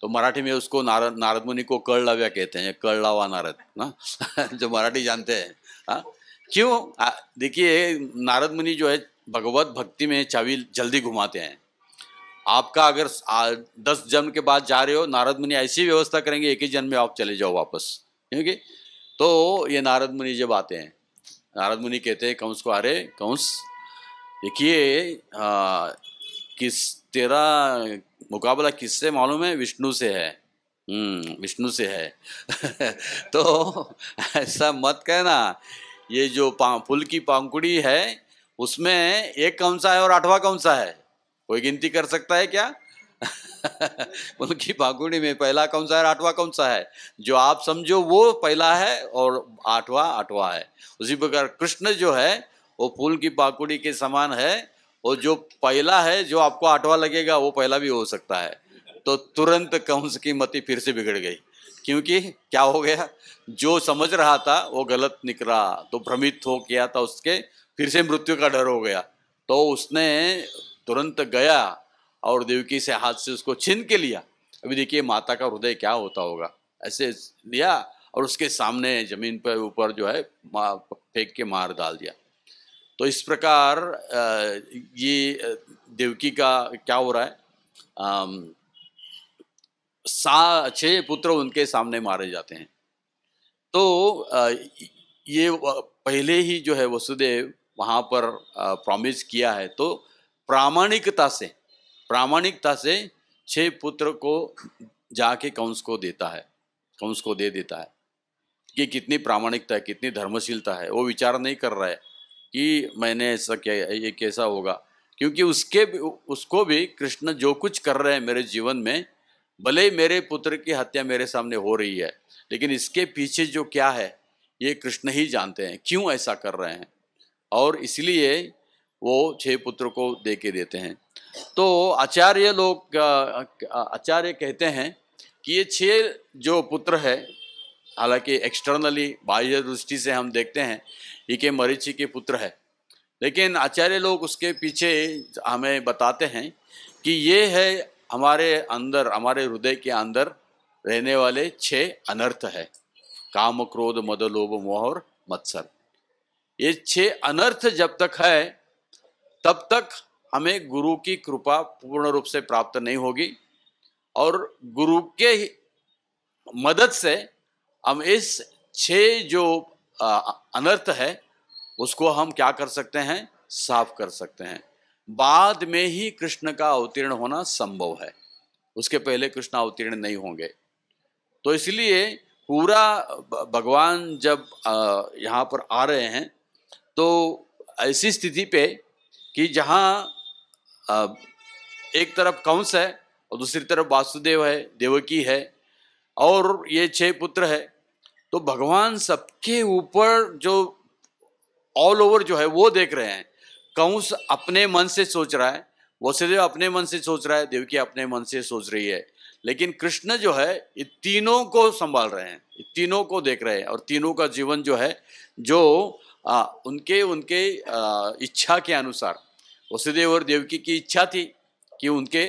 तो मराठी में उसको नारद नारद मुनि को कड़लाव्या कहते हैं कड़लावा नारद ना जो मराठी जानते हैं हाँ क्यों देखिए नारद मुनि जो है भगवत भक्ति में चावी जल्दी घुमाते हैं आपका अगर दस जन्म के बाद जा रहे हो नारद मुनि ऐसी व्यवस्था करेंगे एक ही जन्म में आप चले जाओ वापस क्योंकि तो ये नारद मुनि जब आते हैं नारद मुनि कहते हैं कंस को अरे कंस देखिए किस तेरा मुकाबला किससे मालूम है विष्णु से है हम्म, विष्णु से है तो ऐसा मत कहना ये जो पा, पुल की पांकुड़ी है उसमें एक कौन सा है और आठवां कौन सा है कोई गिनती कर सकता है क्या उनकी भागुड़ी में पहला कौन सा है आठवां कौन सा है जो आप समझो वो पहला है और आठवां आठवां है उसी प्रकार कृष्ण जो है वो फूल की पाकुड़ी के समान है और जो पहला है जो आपको आठवां लगेगा वो पहला भी हो सकता है तो तुरंत कंस की मति फिर से बिगड़ गई क्योंकि क्या हो गया जो समझ रहा था वो गलत निकला तो भ्रमित हो गया था उसके फिर से मृत्यु का डर हो गया तो उसने तुरंत गया और देवकी से हाथ से उसको छीन के लिया अभी देखिए माता का हृदय क्या होता होगा ऐसे लिया और उसके सामने जमीन पर ऊपर जो है फेंक के मार डाल दिया तो इस प्रकार ये देवकी का क्या हो रहा है आम, सा छः पुत्र उनके सामने मारे जाते हैं तो ये पहले ही जो है वसुदेव वहाँ पर प्रॉमिस किया है तो प्रामाणिकता से प्रामाणिकता से छह पुत्र को जाके कंस को देता है कंस को दे देता है कि कितनी प्रामाणिकता है कितनी धर्मशीलता है वो विचार नहीं कर रहा है कि मैंने ऐसा क्या ये कैसा होगा क्योंकि उसके भी उसको भी कृष्ण जो कुछ कर रहे हैं मेरे जीवन में भले मेरे पुत्र की हत्या मेरे सामने हो रही है लेकिन इसके पीछे जो क्या है ये कृष्ण ही जानते हैं क्यों ऐसा कर रहे हैं और इसलिए वो छह पुत्र को दे के देते हैं तो आचार्य लोग आचार्य कहते हैं कि ये छह जो पुत्र है हालांकि एक्सटर्नली बाह्य दृष्टि से हम देखते हैं ये के मरीची के पुत्र है लेकिन आचार्य लोग उसके पीछे हमें बताते हैं कि ये है हमारे अंदर हमारे हृदय के अंदर रहने वाले छह अनर्थ है काम क्रोध मद लोभ मत्सर ये छह अनर्थ जब तक है तब तक हमें गुरु की कृपा पूर्ण रूप से प्राप्त नहीं होगी और गुरु के मदद से हम इस छह जो अनर्थ है उसको हम क्या कर सकते हैं साफ कर सकते हैं बाद में ही कृष्ण का अवतीर्ण होना संभव है उसके पहले कृष्ण अवतीर्ण नहीं होंगे तो इसलिए पूरा भगवान जब यहाँ पर आ रहे हैं तो ऐसी स्थिति पे कि जहाँ एक तरफ कंस है और दूसरी तरफ वासुदेव है देवकी है और ये छह पुत्र है तो भगवान सबके ऊपर जो ऑल ओवर जो है वो देख रहे हैं कंस अपने मन से सोच रहा है वसुदेव अपने मन से सोच रहा है देवकी अपने मन से सोच रही है लेकिन कृष्ण जो है ये तीनों को संभाल रहे हैं तीनों को देख रहे हैं और तीनों का जीवन जो है जो आ, उनके उनके आ, इच्छा के अनुसार वसुदेव और देवकी की इच्छा थी कि उनके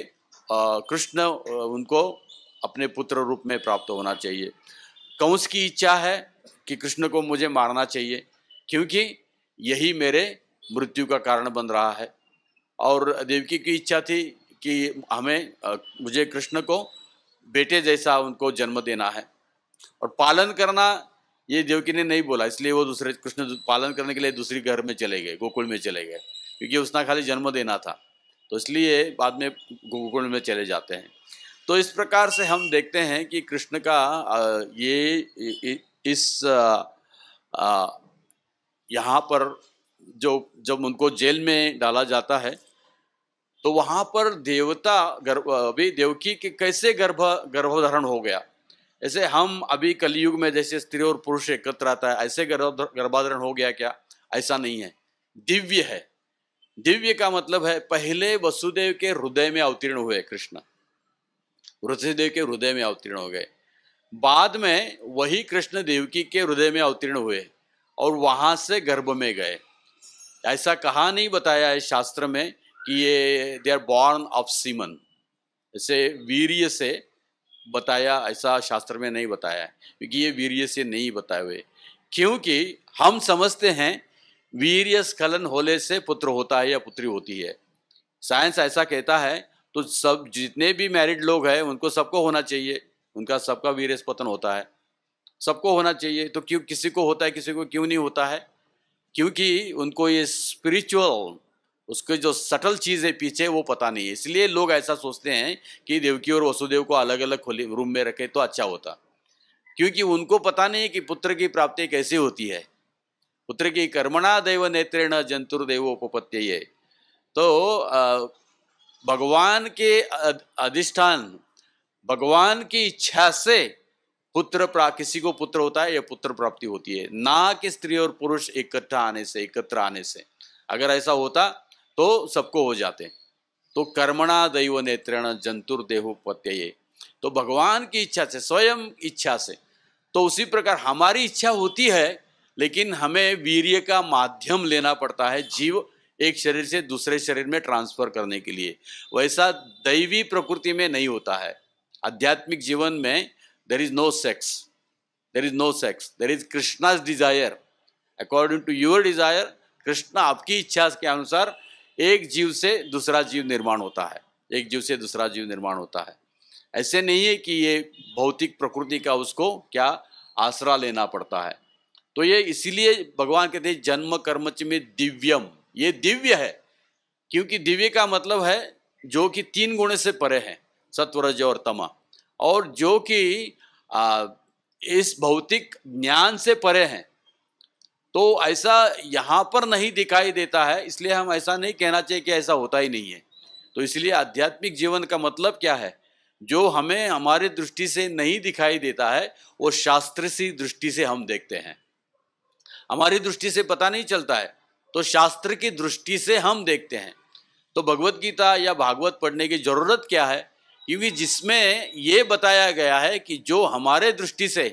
कृष्ण उनको अपने पुत्र रूप में प्राप्त होना चाहिए कंस की इच्छा है कि कृष्ण को मुझे मारना चाहिए क्योंकि यही मेरे मृत्यु का कारण बन रहा है और देवकी की इच्छा थी कि हमें मुझे कृष्ण को बेटे जैसा उनको जन्म देना है और पालन करना ये देवकी ने नहीं बोला इसलिए वो दूसरे कृष्ण पालन करने के लिए दूसरे घर में चले गए गोकुल में चले गए क्योंकि उसने खाली जन्म देना था तो इसलिए बाद में गोकुल में चले जाते हैं तो इस प्रकार से हम देखते हैं कि कृष्ण का ये इस यहाँ पर जो जब उनको जेल में डाला जाता है तो वहाँ पर देवता गर्भ अभी देवकी के कैसे गर्भ गर्भधारण हो गया ऐसे हम अभी कलयुग में जैसे स्त्री और पुरुष एकत्र आता है ऐसे गर्भाधारण हो गया क्या ऐसा नहीं है दिव्य है दिव्य का मतलब है पहले वसुदेव के हृदय में अवतीर्ण हुए कृष्ण वृद्धिदेव के हृदय में अवतीर्ण हो गए बाद में वही कृष्ण देवकी के हृदय में अवतीर्ण हुए और वहां से गर्भ में गए ऐसा कहा नहीं बताया है शास्त्र में कि ये they are born of semen ऐसे वीर्य से बताया ऐसा शास्त्र में नहीं बताया क्योंकि ये वीर्य से नहीं बताए हुए क्योंकि हम समझते हैं वीर्य स्खलन होने से पुत्र होता है या पुत्री होती है साइंस ऐसा कहता है तो सब जितने भी मैरिड लोग हैं उनको सबको होना चाहिए उनका सबका वीर्य पतन होता है सबको होना चाहिए तो क्यों किसी को होता है किसी को क्यों नहीं होता है क्योंकि उनको ये स्पिरिचुअल उसके जो सटल चीज़ है पीछे वो पता नहीं है इसलिए लोग ऐसा सोचते हैं कि देवकी और वसुदेव को अलग अलग खोले रूम में रखे तो अच्छा होता क्योंकि उनको पता नहीं कि पुत्र की प्राप्ति कैसे होती है पुत्र की कर्मणा देव नेत्रेण जंतुर्देव उपपत्य है तो भगवान के अधिष्ठान भगवान की इच्छा से पुत्र प्रा किसी को पुत्र होता है या पुत्र प्राप्ति होती है ना कि स्त्री और पुरुष इकट्ठा आने से एकत्र आने से अगर ऐसा होता तो सबको हो जाते हैं तो कर्मणा दैव नेत्रण जंतुर देहो तो भगवान की इच्छा से स्वयं इच्छा से तो उसी प्रकार हमारी इच्छा होती है लेकिन हमें वीर्य का माध्यम लेना पड़ता है जीव एक शरीर से दूसरे शरीर में ट्रांसफर करने के लिए वैसा दैवी प्रकृति में नहीं होता है आध्यात्मिक जीवन में there is no sex there is no sex there is Krishna's desire according to your desire Krishna आपकी इच्छा के अनुसार एक जीव से दूसरा जीव निर्माण होता है एक जीव से दूसरा जीव निर्माण होता है ऐसे नहीं है कि ये भौतिक प्रकृति का उसको क्या आसरा लेना पड़ता है तो ये इसीलिए भगवान कहते हैं जन्म कर्मच में दिव्यम ये दिव्य है क्योंकि दिव्य का मतलब है जो कि तीन गुण से परे हैं सत्वरज और तमा और जो कि इस भौतिक ज्ञान से परे हैं तो ऐसा यहाँ पर नहीं दिखाई देता है इसलिए हम ऐसा नहीं कहना चाहिए कि ऐसा होता ही नहीं है तो इसलिए आध्यात्मिक जीवन का मतलब क्या है जो हमें हमारे दृष्टि से नहीं दिखाई देता है वो शास्त्र सी दृष्टि से हम देखते हैं हमारी दृष्टि से पता नहीं चलता है तो शास्त्र की दृष्टि से हम देखते हैं तो भगवत गीता या भागवत पढ़ने की ज़रूरत क्या है क्योंकि जिसमें ये बताया गया है कि जो हमारे दृष्टि से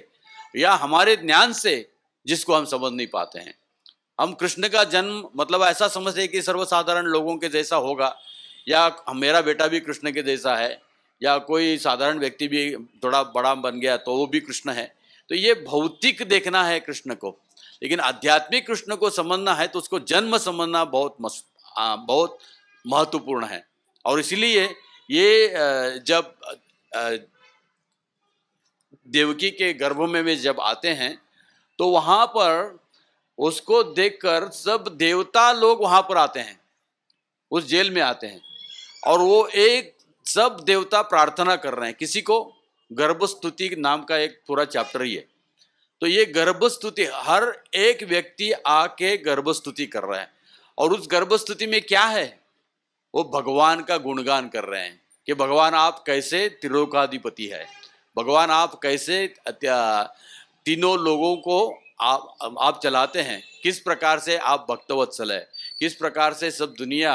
या हमारे ज्ञान से जिसको हम समझ नहीं पाते हैं हम कृष्ण का जन्म मतलब ऐसा समझते हैं कि सर्वसाधारण लोगों के जैसा होगा या मेरा बेटा भी कृष्ण के जैसा है या कोई साधारण व्यक्ति भी थोड़ा बड़ा बन गया तो वो भी कृष्ण है तो ये भौतिक देखना है कृष्ण को लेकिन आध्यात्मिक कृष्ण को समझना है तो उसको जन्म समझना बहुत मस, आ, बहुत महत्वपूर्ण है और इसलिए ये जब देवकी के गर्भ में वे जब आते हैं तो वहां पर उसको देखकर सब देवता लोग वहां पर आते हैं उस जेल में आते हैं और वो एक सब देवता प्रार्थना कर रहे हैं किसी को गर्भस्तुति नाम का एक पूरा चैप्टर ही है तो ये गर्भस्तुति हर एक व्यक्ति आके गर्भस्तुति कर रहा है और उस गर्भस्तुति में क्या है वो भगवान का गुणगान कर रहे हैं कि भगवान आप कैसे त्रिलोकाधिपति है भगवान आप कैसे तीनों लोगों को आप आप चलाते हैं किस प्रकार से आप भक्तवत्सल है किस प्रकार से सब दुनिया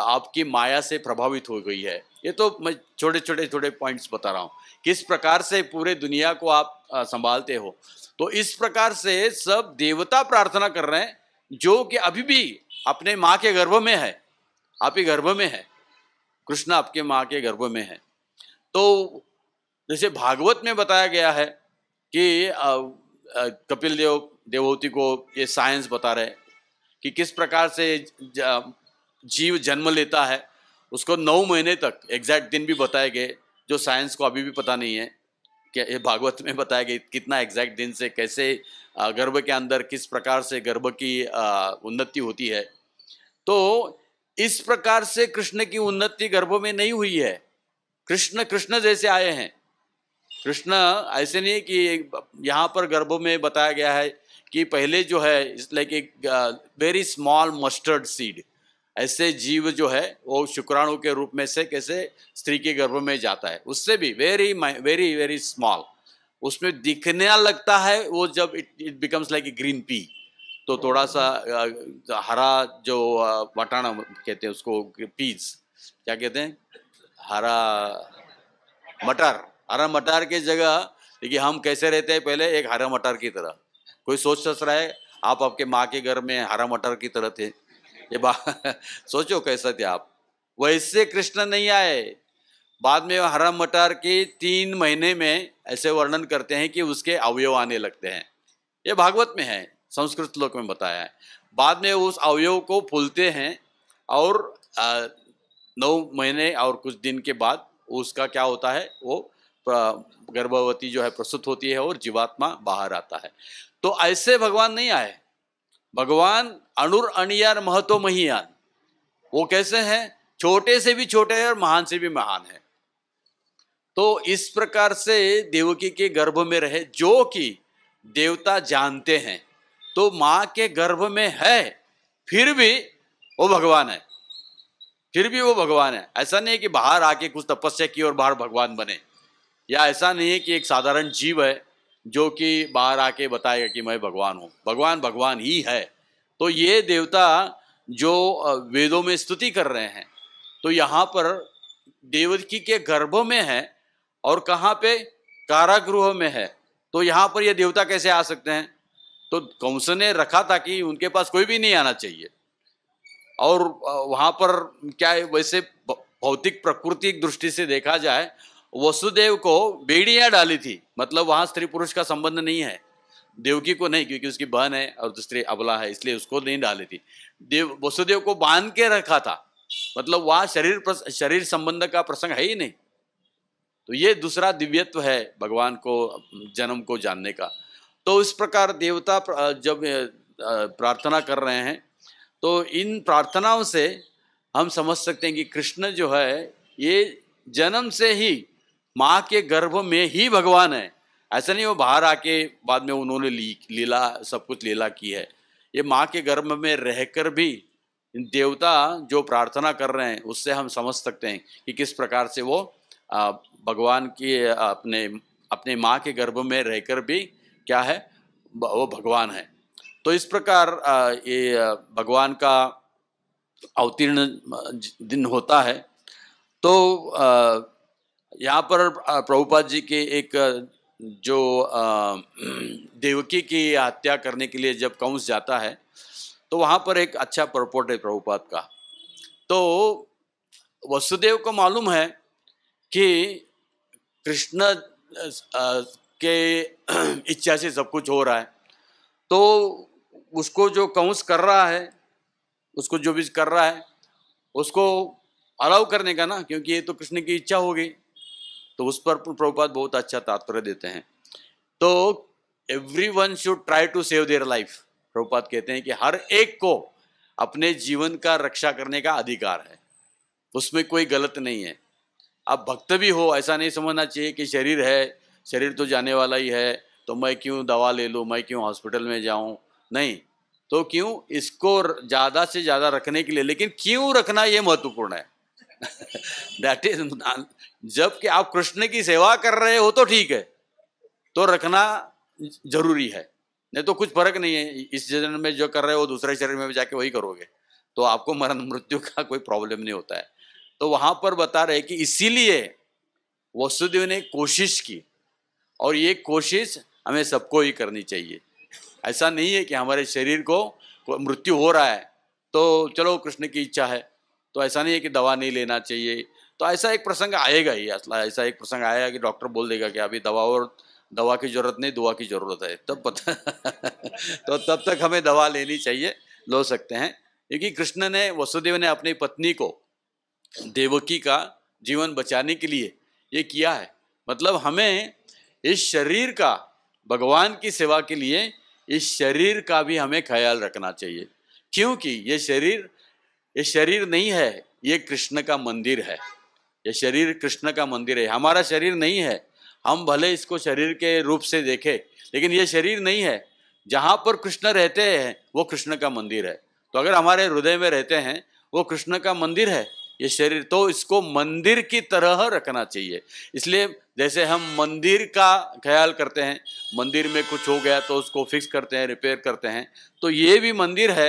आपकी माया से प्रभावित हो गई है ये तो मैं छोटे छोटे छोटे पॉइंट्स बता रहा हूँ किस प्रकार से पूरे दुनिया को आप संभालते हो तो इस प्रकार से सब देवता प्रार्थना कर रहे हैं जो कि अभी भी अपने माँ के गर्भ में है आपके गर्भ में है कृष्ण आपके माँ के गर्भ में है तो जैसे भागवत में बताया गया है कि कपिल देव देवहूति को ये साइंस बता रहे कि किस प्रकार से जीव जन्म लेता है उसको नौ महीने तक एग्जैक्ट दिन भी बताए गए जो साइंस को अभी भी पता नहीं है कि ये भागवत में बताया गया कितना एग्जैक्ट दिन से कैसे गर्भ के अंदर किस प्रकार से गर्भ की उन्नति होती है तो इस प्रकार से कृष्ण की उन्नति गर्भ में नहीं हुई है कृष्ण कृष्ण जैसे आए हैं कृष्ण ऐसे नहीं कि यहाँ पर गर्भ में बताया गया है कि पहले जो है इस लाइक एक वेरी स्मॉल मस्टर्ड सीड ऐसे जीव जो है वो शुक्राणु के रूप में से कैसे स्त्री के गर्भ में जाता है उससे भी वेरी वेरी वेरी स्मॉल उसमें दिखने लगता है वो जब it it becomes like a green pea तो थोड़ा सा हरा जो वटाना कहते हैं उसको पीज क्या कहते हैं हरा मटर हरा मटार की जगह देखिए हम कैसे रहते हैं पहले एक हरा मटार की तरह कोई सोच सच रहा है आप आपके माँ के घर में हरा मटार की तरह थे ये बात सोचो कैसे थे आप वैसे कृष्ण नहीं आए बाद में हरा मटर के तीन महीने में ऐसे वर्णन करते हैं कि उसके अवयव आने लगते हैं ये भागवत में है संस्कृत लोक में बताया है बाद में उस अवयव को फूलते हैं और नौ महीने और कुछ दिन के बाद उसका क्या होता है वो गर्भवती जो है प्रस्तुत होती है और जीवात्मा बाहर आता है तो ऐसे भगवान नहीं आए भगवान अणुर अणियार महतो महियान वो कैसे हैं छोटे से भी छोटे हैं और महान से भी महान है तो इस प्रकार से देवकी के गर्भ में रहे जो कि देवता जानते हैं तो माँ के गर्भ में है फिर भी वो भगवान है फिर भी वो भगवान है ऐसा नहीं कि बाहर आके कुछ तपस्या की और बाहर भगवान बने या ऐसा नहीं है कि एक साधारण जीव है जो कि बाहर आके बताएगा कि मैं भगवान हूँ भगवान भगवान ही है तो ये देवता जो वेदों में स्तुति कर रहे हैं तो यहाँ पर देवकी के गर्भ में है और कहाँ पे कारागृह में है तो यहाँ पर ये देवता कैसे आ सकते हैं तो कंस ने रखा था कि उनके पास कोई भी नहीं आना चाहिए और वहाँ पर क्या है वैसे भौतिक प्रकृति दृष्टि से देखा जाए वसुदेव को बेड़िया डाली थी मतलब वहां स्त्री पुरुष का संबंध नहीं है देवकी को नहीं क्योंकि उसकी बहन है और दूसरी अबला है इसलिए उसको नहीं डाली थी देव वसुदेव को बांध के रखा था मतलब वहां शरीर प्रस, शरीर संबंध का प्रसंग है ही नहीं तो ये दूसरा दिव्यत्व है भगवान को जन्म को जानने का तो इस प्रकार देवता जब प्रार्थना कर रहे हैं तो इन प्रार्थनाओं से हम समझ सकते हैं कि कृष्ण जो है ये जन्म से ही माँ के गर्भ में ही भगवान है ऐसा नहीं वो बाहर आके बाद में उन्होंने ली लीला सब कुछ लीला की है ये माँ के गर्भ में रहकर भी देवता जो प्रार्थना कर रहे हैं उससे हम समझ सकते हैं कि किस प्रकार से वो भगवान के अपने अपने माँ के गर्भ में रहकर भी क्या है वो भगवान है तो इस प्रकार ये भगवान का अवतीर्ण दिन होता है तो यहाँ पर प्रभुपाद जी के एक जो देवकी की हत्या करने के लिए जब कंस जाता है तो वहाँ पर एक अच्छा प्रपोर्ट है प्रभुपाद का तो वसुदेव को मालूम है कि कृष्ण के इच्छा से सब कुछ हो रहा है तो उसको जो कंस कर रहा है उसको जो भी कर रहा है उसको अलाउ करने का ना क्योंकि ये तो कृष्ण की इच्छा हो गई तो उस पर प्रभुपाद बहुत अच्छा तात्पर्य देते हैं तो everyone should try to save their life Prabhupada कहते हैं कि हर एक को अपने जीवन का रक्षा करने का अधिकार है उसमें कोई गलत नहीं है आप भक्त भी हो ऐसा नहीं समझना चाहिए कि शरीर है शरीर तो जाने वाला ही है तो मैं क्यों दवा ले लूँ मैं क्यों हॉस्पिटल में जाऊँ नहीं तो क्यों इसको ज़्यादा से ज़्यादा रखने के लिए लेकिन क्यों रखना ये महत्वपूर्ण है दैट इज जबकि आप कृष्ण की सेवा कर रहे हो तो ठीक है तो रखना जरूरी है नहीं तो कुछ फर्क नहीं है इस जन्म में जो कर रहे हो दूसरे शरीर में भी जाके वही करोगे तो आपको मरण मृत्यु का कोई प्रॉब्लम नहीं होता है तो वहां पर बता रहे कि इसीलिए वसुदेव ने कोशिश की और ये कोशिश हमें सबको ही करनी चाहिए ऐसा नहीं है कि हमारे शरीर को मृत्यु हो रहा है तो चलो कृष्ण की इच्छा है तो ऐसा नहीं है कि दवा नहीं लेना चाहिए तो ऐसा एक प्रसंग आएगा ही असला ऐसा एक प्रसंग आएगा कि डॉक्टर बोल देगा कि अभी दवा और दवा की ज़रूरत नहीं दुआ की ज़रूरत है तब पता तो तब तक हमें दवा लेनी चाहिए लो सकते हैं क्योंकि कृष्ण ने वसुदेव ने अपनी पत्नी को देवकी का जीवन बचाने के लिए ये किया है मतलब हमें इस शरीर का भगवान की सेवा के लिए इस शरीर का भी हमें ख्याल रखना चाहिए क्योंकि ये शरीर ये शरीर नहीं है ये कृष्ण का मंदिर है ये शरीर कृष्ण का मंदिर है हमारा शरीर नहीं है हम भले इसको शरीर के रूप से देखें लेकिन ये शरीर नहीं है जहाँ पर कृष्ण रहते हैं वो कृष्ण का मंदिर है तो अगर हमारे हृदय में रहते हैं वो कृष्ण का मंदिर है ये शरीर तो इसको मंदिर की तरह रखना चाहिए इसलिए जैसे हम मंदिर का ख्याल करते हैं मंदिर में कुछ हो गया तो उसको फिक्स करते हैं रिपेयर करते हैं तो ये भी मंदिर है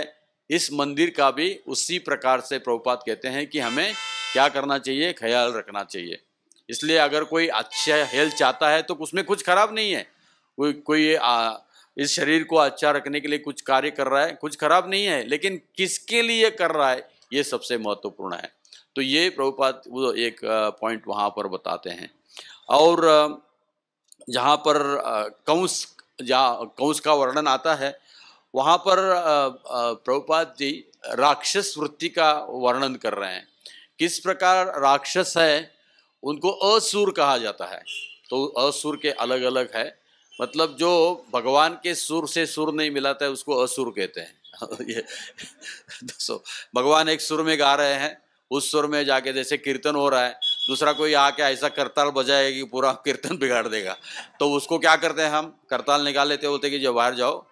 इस मंदिर का भी उसी प्रकार से प्रभुपात कहते हैं कि हमें क्या करना चाहिए ख्याल रखना चाहिए इसलिए अगर कोई अच्छा हेल्थ चाहता है तो उसमें कुछ खराब नहीं है कोई कोई आ, इस शरीर को अच्छा रखने के लिए कुछ कार्य कर रहा है कुछ खराब नहीं है लेकिन किसके लिए कर रहा है ये सबसे महत्वपूर्ण है तो ये प्रभुपात वो एक पॉइंट वहाँ पर बताते हैं और जहाँ पर कंस जहाँ कंस का वर्णन आता है वहाँ पर प्रभुपाद जी राक्षस वृत्ति का वर्णन कर रहे हैं किस प्रकार राक्षस है उनको असुर कहा जाता है तो असुर के अलग अलग है मतलब जो भगवान के सुर से सुर नहीं मिलाता है उसको असुर कहते हैं ये दोस्तों भगवान एक सुर में गा रहे हैं उस सुर में जाके जैसे कीर्तन हो रहा है दूसरा कोई आके ऐसा करताल बजाएगा कि पूरा कीर्तन बिगाड़ देगा तो उसको क्या करते हैं हम करताल निकाल लेते बोलते कि जब बाहर जाओ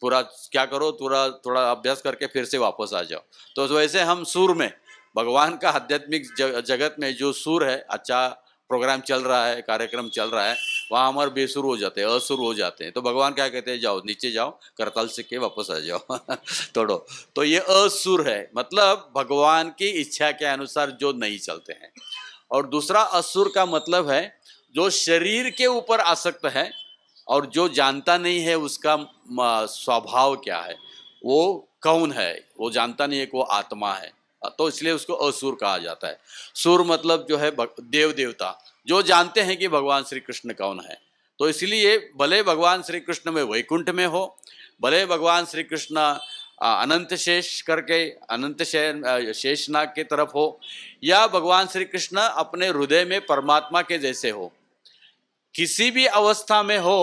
पूरा क्या करो थोड़ा थोड़ा अभ्यास करके फिर से वापस आ जाओ तो वैसे हम सुर में भगवान का आध्यात्मिक जगत में जो सुर है अच्छा प्रोग्राम चल रहा है कार्यक्रम चल रहा है वहाँ हमारे बेसुर हो जाते हैं असुर हो जाते हैं तो भगवान क्या कहते हैं जाओ नीचे जाओ करताल से के वापस आ जाओ तोड़ो तो ये असुर है मतलब भगवान की इच्छा के अनुसार जो नहीं चलते हैं और दूसरा असुर का मतलब है जो शरीर के ऊपर आसक्त है और जो जानता नहीं है उसका स्वभाव क्या है वो कौन है वो जानता नहीं है कि वो आत्मा है तो इसलिए उसको असुर कहा जाता है सुर मतलब जो है देव देवता जो जानते हैं कि भगवान श्री कृष्ण कौन है तो इसलिए भले भगवान श्री कृष्ण में वैकुंठ में हो भले भगवान श्री कृष्ण अनंत शेष करके अनंत शेषनाग की तरफ हो या भगवान श्री कृष्ण अपने हृदय में परमात्मा के जैसे हो किसी भी अवस्था में हो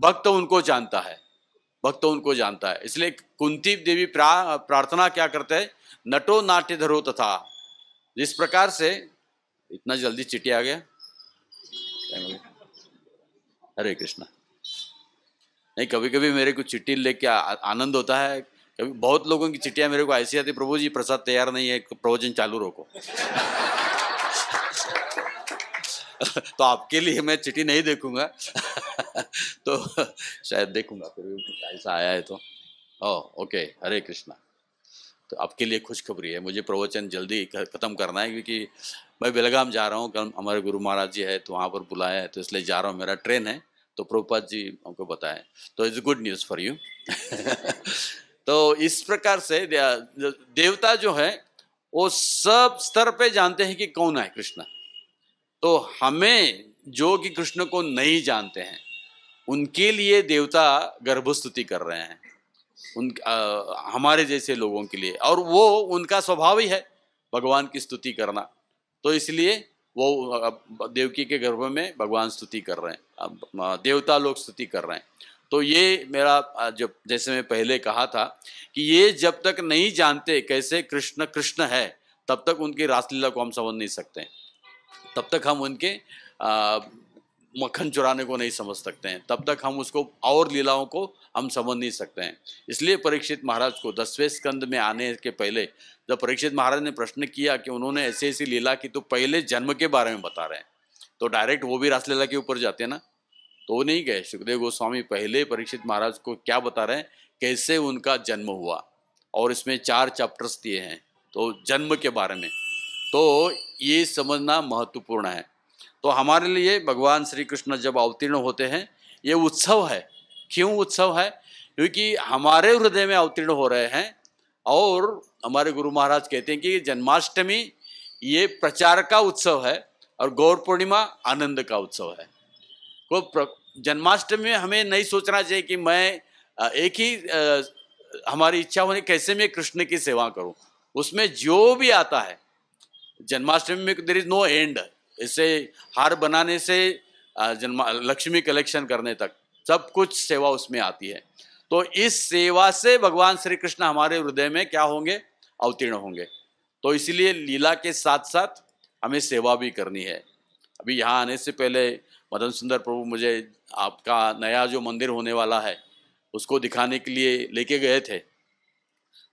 भक्त उनको जानता है भक्त उनको जानता है इसलिए कुंती देवी प्रा, प्रार्थना क्या करते हैं नटो नाट्य धरो तथा जिस प्रकार से इतना जल्दी चिट्ठी आ गया हरे कृष्णा नहीं कभी कभी मेरे को चिट्ठी लेके आनंद होता है कभी बहुत लोगों की चिट्ठियां मेरे को ऐसी आती प्रभु जी प्रसाद तैयार नहीं है प्रवचन चालू रोको तो आपके लिए मैं चिट्ठी नहीं देखूंगा तो शायद देखूंगा फिर ऐसा आया है तो ओ ओके हरे कृष्णा तो आपके लिए खुशखबरी है मुझे प्रवचन जल्दी ख़त्म करना है क्योंकि मैं बेलगाम जा रहा हूँ कल हमारे गुरु महाराज जी है तो वहाँ पर बुलाया है तो इसलिए जा रहा हूँ मेरा ट्रेन है तो प्रभुपाद जी हमको बताएं तो it's good news for you तो इस प्रकार से देवता जो है वो सब स्तर पे जानते हैं कि कौन है कृष्ण तो हमें जो कि कृष्ण को नहीं जानते हैं उनके लिए देवता गर्भस्तुति कर रहे हैं उन आ, हमारे जैसे लोगों के लिए और वो उनका स्वभाव ही है भगवान की स्तुति करना तो इसलिए वो देवकी के गर्भ में भगवान स्तुति कर रहे हैं देवता लोग स्तुति कर रहे हैं तो ये मेरा जब जैसे मैं पहले कहा था कि ये जब तक नहीं जानते कैसे कृष्ण कृष्ण है तब तक उनकी रासलीला को हम समझ नहीं सकते तब तक हम उनके मक्खन चुराने को नहीं समझ सकते हैं तब तक हम उसको और लीलाओं को हम समझ नहीं सकते हैं इसलिए परीक्षित महाराज को दसवें स्कंद में आने के पहले जब परीक्षित महाराज ने प्रश्न किया कि उन्होंने ऐसी ऐसी लीला की तो पहले जन्म के बारे में बता रहे हैं तो डायरेक्ट वो भी रासलीला के ऊपर जाते हैं ना तो वो नहीं गए सुखदेव गोस्वामी पहले परीक्षित महाराज को क्या बता रहे हैं कैसे उनका जन्म हुआ और इसमें चार चैप्टर्स दिए हैं तो जन्म के बारे में तो ये समझना महत्वपूर्ण है तो हमारे लिए भगवान श्री कृष्ण जब अवतीर्ण होते हैं ये उत्सव है क्यों उत्सव है क्योंकि हमारे हृदय में अवतीर्ण हो रहे हैं और हमारे गुरु महाराज कहते हैं कि जन्माष्टमी ये प्रचार का उत्सव है और गौर पूर्णिमा आनंद का उत्सव है को जन्माष्टमी में हमें नहीं सोचना चाहिए कि मैं एक ही आ, हमारी इच्छा होने कैसे मैं कृष्ण की सेवा करूं उसमें जो भी आता है जन्माष्टमी में देर इज नो एंड इससे हार बनाने से जन्म लक्ष्मी कलेक्शन करने तक सब कुछ सेवा उसमें आती है तो इस सेवा से भगवान श्री कृष्ण हमारे हृदय में क्या होंगे अवतीर्ण होंगे तो इसलिए लीला के साथ साथ हमें सेवा भी करनी है अभी यहाँ आने से पहले मदन सुंदर प्रभु मुझे आपका नया जो मंदिर होने वाला है उसको दिखाने के लिए लेके गए थे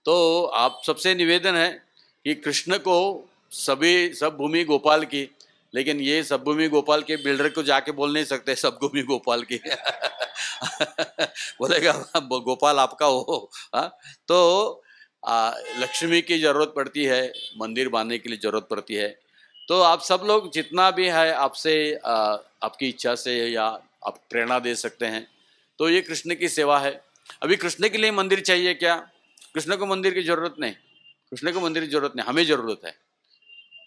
तो आप सबसे निवेदन है कि कृष्ण को सभी सब भूमि गोपाल की लेकिन ये सबभूमि गोपाल के बिल्डर को जाके बोल नहीं सकते सबभूमि गोपाल की बोलेगा गोपाल आपका हो हा? तो लक्ष्मी की जरूरत पड़ती है मंदिर बांधने के लिए जरूरत पड़ती है तो आप सब लोग जितना भी है आपसे आपकी इच्छा से या आप प्रेरणा दे सकते हैं तो ये कृष्ण की सेवा है अभी कृष्ण के लिए मंदिर चाहिए क्या कृष्ण को मंदिर की जरूरत नहीं कृष्ण को मंदिर की जरूरत नहीं हमें जरूरत है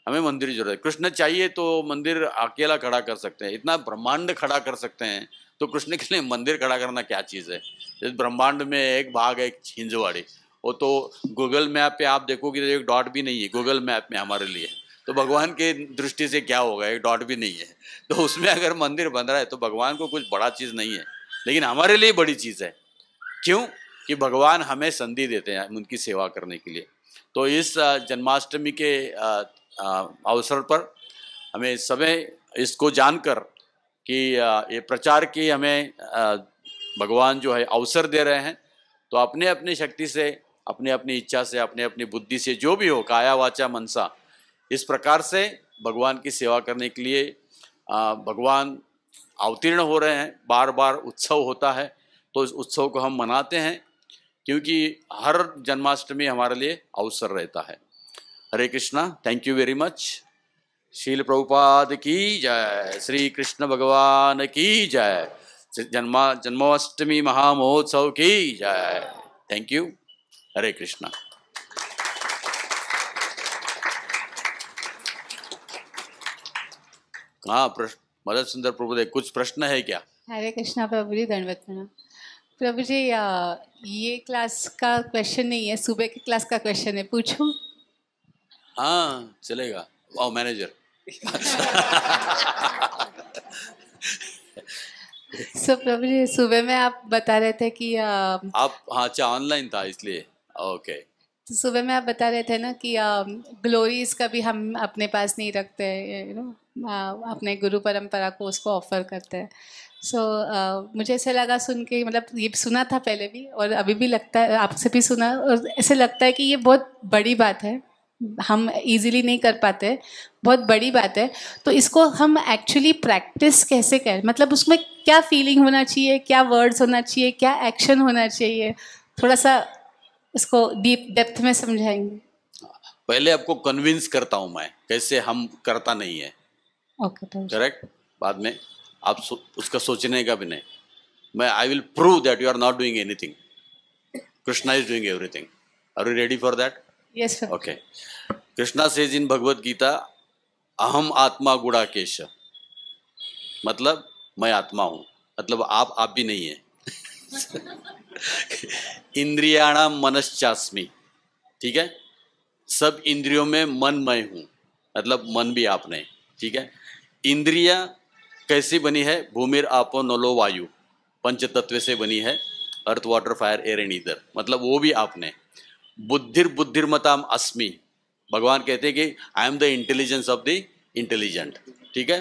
हमें मंदिर की जरूरत है कृष्ण चाहिए तो मंदिर अकेला खड़ा कर सकते हैं इतना ब्रह्मांड खड़ा कर सकते हैं तो कृष्ण के लिए मंदिर खड़ा करना क्या चीज़ है इस ब्रह्मांड में एक भाग है छिंजवाड़ी वो तो गूगल मैप पे आप देखोगे तो एक डॉट भी नहीं है गूगल मैप में हमारे लिए तो भगवान के दृष्टि से क्या होगा एक डॉट भी नहीं है तो उसमें अगर मंदिर बन रहा है तो भगवान को कुछ बड़ा चीज़ नहीं है लेकिन हमारे लिए बड़ी चीज़ है क्यों कि भगवान हमें संधि देते हैं उनकी सेवा करने के लिए तो इस जन्माष्टमी के अवसर पर हमें समय इसको जानकर कि ये प्रचार की हमें भगवान जो है अवसर दे रहे हैं तो अपने अपने शक्ति से अपने अपनी इच्छा से अपने अपनी बुद्धि से जो भी हो काया वाचा मनसा इस प्रकार से भगवान की सेवा करने के लिए भगवान अवतीर्ण हो रहे हैं बार बार उत्सव होता है तो इस उत्सव को हम मनाते हैं क्योंकि हर जन्माष्टमी हमारे लिए अवसर रहता है Hare Krishna thank you very much शील प्रभुपाद की जय श्री कृष्ण भगवान की जय जन्मा जन्माष्टमी महामहोत्सव की जय थैंक यू हरे कृष्णा हाँ प्रश्न मदद सुंदर प्रभु दे कुछ प्रश्न है क्या हरे कृष्णा प्रभु जी धन्यवाद प्रणाम प्रभु जी ये क्लास का क्वेश्चन नहीं है सुबह के क्लास का क्वेश्चन है पूछूं हाँ चलेगा वाओ मैनेजर सो प्रभु जी सुबह में आप बता रहे थे कि आ, आप हाँ अच्छा ऑनलाइन था इसलिए ओके तो सुबह में आप बता रहे थे ना कि ग्लोरीज कभी हम अपने पास नहीं रखते यू नो अपने गुरु परंपरा को उसको ऑफर करते हैं सो so, मुझे ऐसा लगा सुन के मतलब ये सुना था पहले भी और अभी भी लगता है आपसे भी सुना और ऐसे लगता है कि ये बहुत बड़ी बात है हम इजीली नहीं कर पाते बहुत बड़ी बात है तो इसको हम एक्चुअली प्रैक्टिस कैसे करें मतलब उसमें क्या फीलिंग होना चाहिए क्या वर्ड्स होना चाहिए क्या एक्शन होना चाहिए थोड़ा सा इसको डीप डेप्थ में समझाएंगे पहले आपको कन्विंस करता हूं मैं कैसे हम करता नहीं है ओके करेक्ट तो बाद में आप सो, उसका सोचने का भी नहीं मैं I will prove that you are not doing anything Krishna is doing everything are you ready for that Yes, sir. Okay. Krishna says in Bhagavad Gita, अहम आत्मा गुड़ाकेश मतलब मैं आत्मा हूं मतलब आप आप भी नहीं है इंद्रियाणा मनस्मी ठीक है सब इंद्रियों में मन मैं हूं मतलब मन भी आपने ठीक है इंद्रिया कैसी बनी है भूमिर आपो नलो वायु पंच तत्व से बनी है earth water fire air and ether मतलब वो भी आपने बुद्धिर बुद्धिर्मताम अस्मि भगवान कहते हैं कि I am the intelligence of the intelligent ठीक है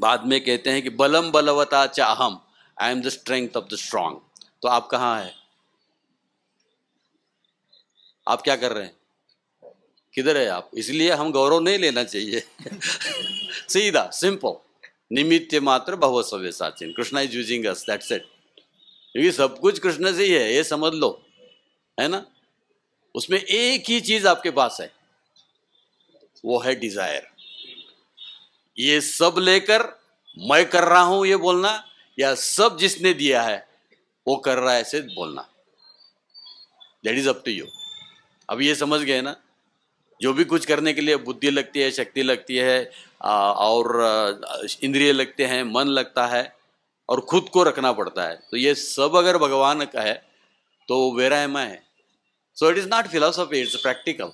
बाद में कहते हैं कि बलम बलवता च अहम I am the strength of the strong तो आप कहाँ है आप क्या कर रहे हैं किधर है आप इसलिए हम गौरव नहीं लेना चाहिए सीधा सिंपल निमित्य मात्र बहुत सव्य साचिन Krishna is using us that's it क्योंकि सब कुछ कृष्ण से ही है ये समझ लो है ना उसमें एक ही चीज आपके पास है वो है डिजायर ये सब लेकर मैं कर रहा हूं ये बोलना या सब जिसने दिया है वो कर रहा है ऐसे बोलना that is up to you अब ये समझ गए ना जो भी कुछ करने के लिए बुद्धि लगती है शक्ति लगती है और इंद्रिय लगते हैं मन लगता है और खुद को रखना पड़ता है तो ये सब अगर भगवान का है तो वेरा है so it is not philosophy it's practical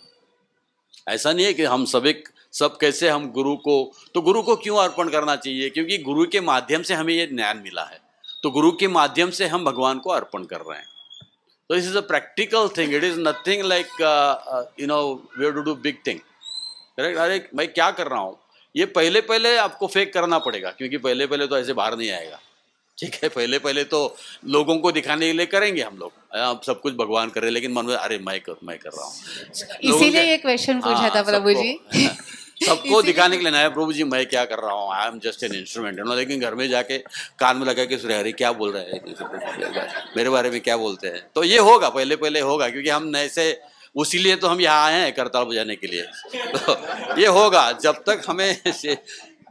ऐसा नहीं है कि हम सब एक सब कैसे हम गुरु को तो गुरु को क्यों अर्पण करना चाहिए क्योंकि गुरु के माध्यम से हमें ये ज्ञान मिला है तो गुरु के माध्यम से हम भगवान को अर्पण कर रहे हैं तो this is a practical thing it is nothing like you know way to do big thing correct अरे मैं क्या कर रहा हूँ ये पहले पहले आपको फेक करना पड़ेगा क्योंकि पहले पहले तो ऐसे बाहर नहीं आएगा ठीक है पहले पहले तो लोगों को दिखाने के लिए करेंगे हम लोग आप हाँ, सब कुछ भगवान कर रहे लेकिन मन में अरे मैं कर मैं कर रहा हूँ इसीलिए ये क्वेश्चन पूछा था हाँ, प्रभु जी सबको दिखाने के लिए नया प्रभु जी मैं क्या कर रहा हूँ I am just an instrument है लेकिन घर में जाके कान में लगा के सुरे हरी क्या बोल रहे हैं मेरे बारे में क्या बोलते हैं तो ये होगा पहले पहले होगा क्योंकि हम नए से उसी लिए तो हम यहाँ आए हैं करताल बजाने के लिए तो ये होगा जब तक हमें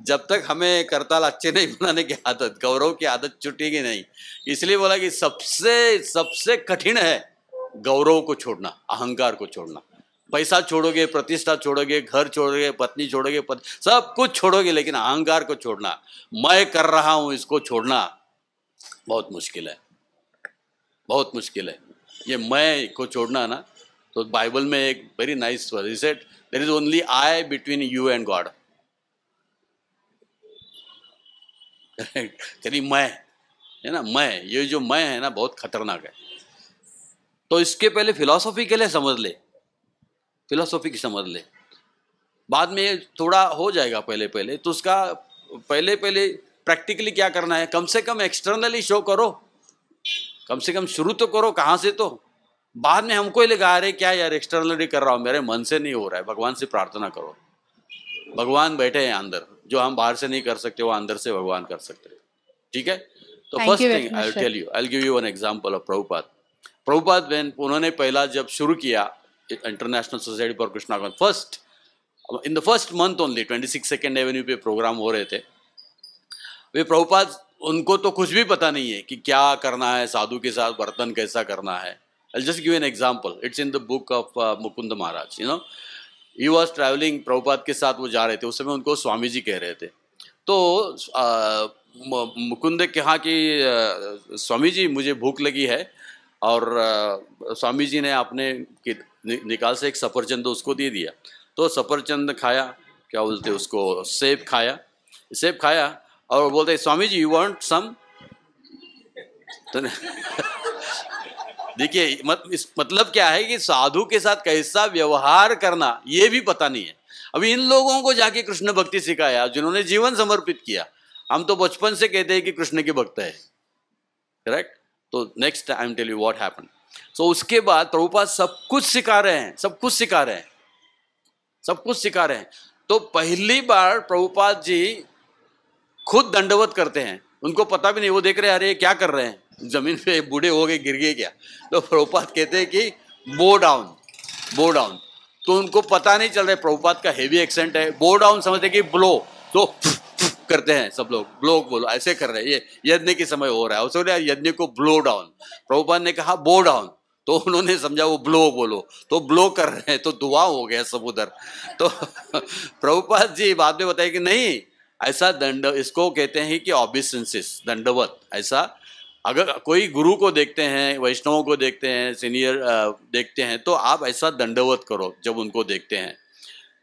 जब तक हमें करताल अच्छे नहीं बनाने की आदत गौरव की आदत छुटेगी नहीं इसलिए बोला कि सबसे सबसे कठिन है गौरव को छोड़ना अहंकार को छोड़ना पैसा छोड़ोगे प्रतिष्ठा छोड़ोगे घर छोड़ोगे पत्नी छोड़ोगे पत... सब कुछ छोड़ोगे लेकिन अहंकार को छोड़ना मैं कर रहा हूँ इसको छोड़ना बहुत मुश्किल है बहुत मुश्किल है ये मैं को छोड़ना ना तो बाइबल में एक very nice word is there is only I between you and God यानी मैं है ना मैं ये जो मैं है ना बहुत खतरनाक है तो इसके पहले फिलॉसफी के लिए समझ ले फिलॉसफी की समझ ले बाद में थोड़ा हो जाएगा पहले पहले तो उसका पहले पहले प्रैक्टिकली क्या करना है कम से कम एक्सटर्नली शो करो कम से कम शुरू तो करो कहाँ से तो बाद में हमको ही लगा अरे क्या यार एक्सटर्नली कर रहा हूँ मेरे मन से नहीं हो रहा है भगवान से प्रार्थना करो भगवान बैठे हैं अंदर जो हम बाहर से नहीं कर सकते वो अंदर से भगवान कर सकते हैं ठीक है तो first thing I tell you I give you one example of Prabhupada Prabhupada बहन उन्होंने पहला जब शुरू किया international society for Krishna con first in the first month only twenty six second avenue पे प्रोग्राम हो रहे थे वे प्रभुपाद उनको तो कुछ भी पता नहीं है कि क्या करना है साधु के साथ बर्तन कैसा करना है I just give an example it's in the book of Mukunda Maharaj you know he was travelling Prabhupada के साथ वो जा रहे थे उस समय उनको स्वामी जी कह रहे थे तो मुकुंद कहा कि स्वामी जी मुझे भूख लगी है और आ, स्वामी जी ने अपने नि, निकाल से एक सफ़रचंद उसको दे दिया तो सफ़रचंद खाया क्या बोलते उसको सेब खाया सेब खाया और बोलते स्वामी जी यू वांट सम तो देखिए मत, इस मतलब क्या है कि साधु के साथ कैसा व्यवहार करना ये भी पता नहीं है अभी इन लोगों को जाके कृष्ण भक्ति सिखाया जिन्होंने जीवन समर्पित किया हम तो बचपन से कहते हैं कि कृष्ण के भक्त है करेक्ट तो next I am tell you what happen so उसके बाद प्रभुपाद सब कुछ सिखा रहे हैं सब कुछ सिखा रहे हैं सब कुछ सिखा रहे हैं तो पहली बार प्रभुपाद जी खुद दंडवत करते हैं उनको पता भी नहीं वो देख रहे हैं अरे क्या कर रहे हैं जमीन पे बूढ़े हो गए गिर गए क्या तो प्रभुपात कहते हैं कि बो डाउन बो डाउन तो उनको पता नहीं चल रहा है प्रभुपात का हेवी एक्सेंट है बो डाउन समझते कि ब्लो तो करते हैं सब लोग ब्लो बोलो ऐसे कर रहे हैं ये यज्ञ के समय हो रहा है उसने यज्ञ को ब्लो डाउन प्रभुपात ने कहा बो डाउन तो उन्होंने समझा वो ब्लो बोलो तो ब्लो कर रहे हैं तो दुआ हो गया सब उधर तो प्रभुपाद जी बाद में बताए कि नहीं ऐसा दंड इसको कहते हैं कि ऑबिसेंसिस दंडवत ऐसा अगर कोई गुरु को देखते हैं वैष्णवों को देखते हैं सीनियर देखते हैं तो आप ऐसा दंडवत करो जब उनको देखते हैं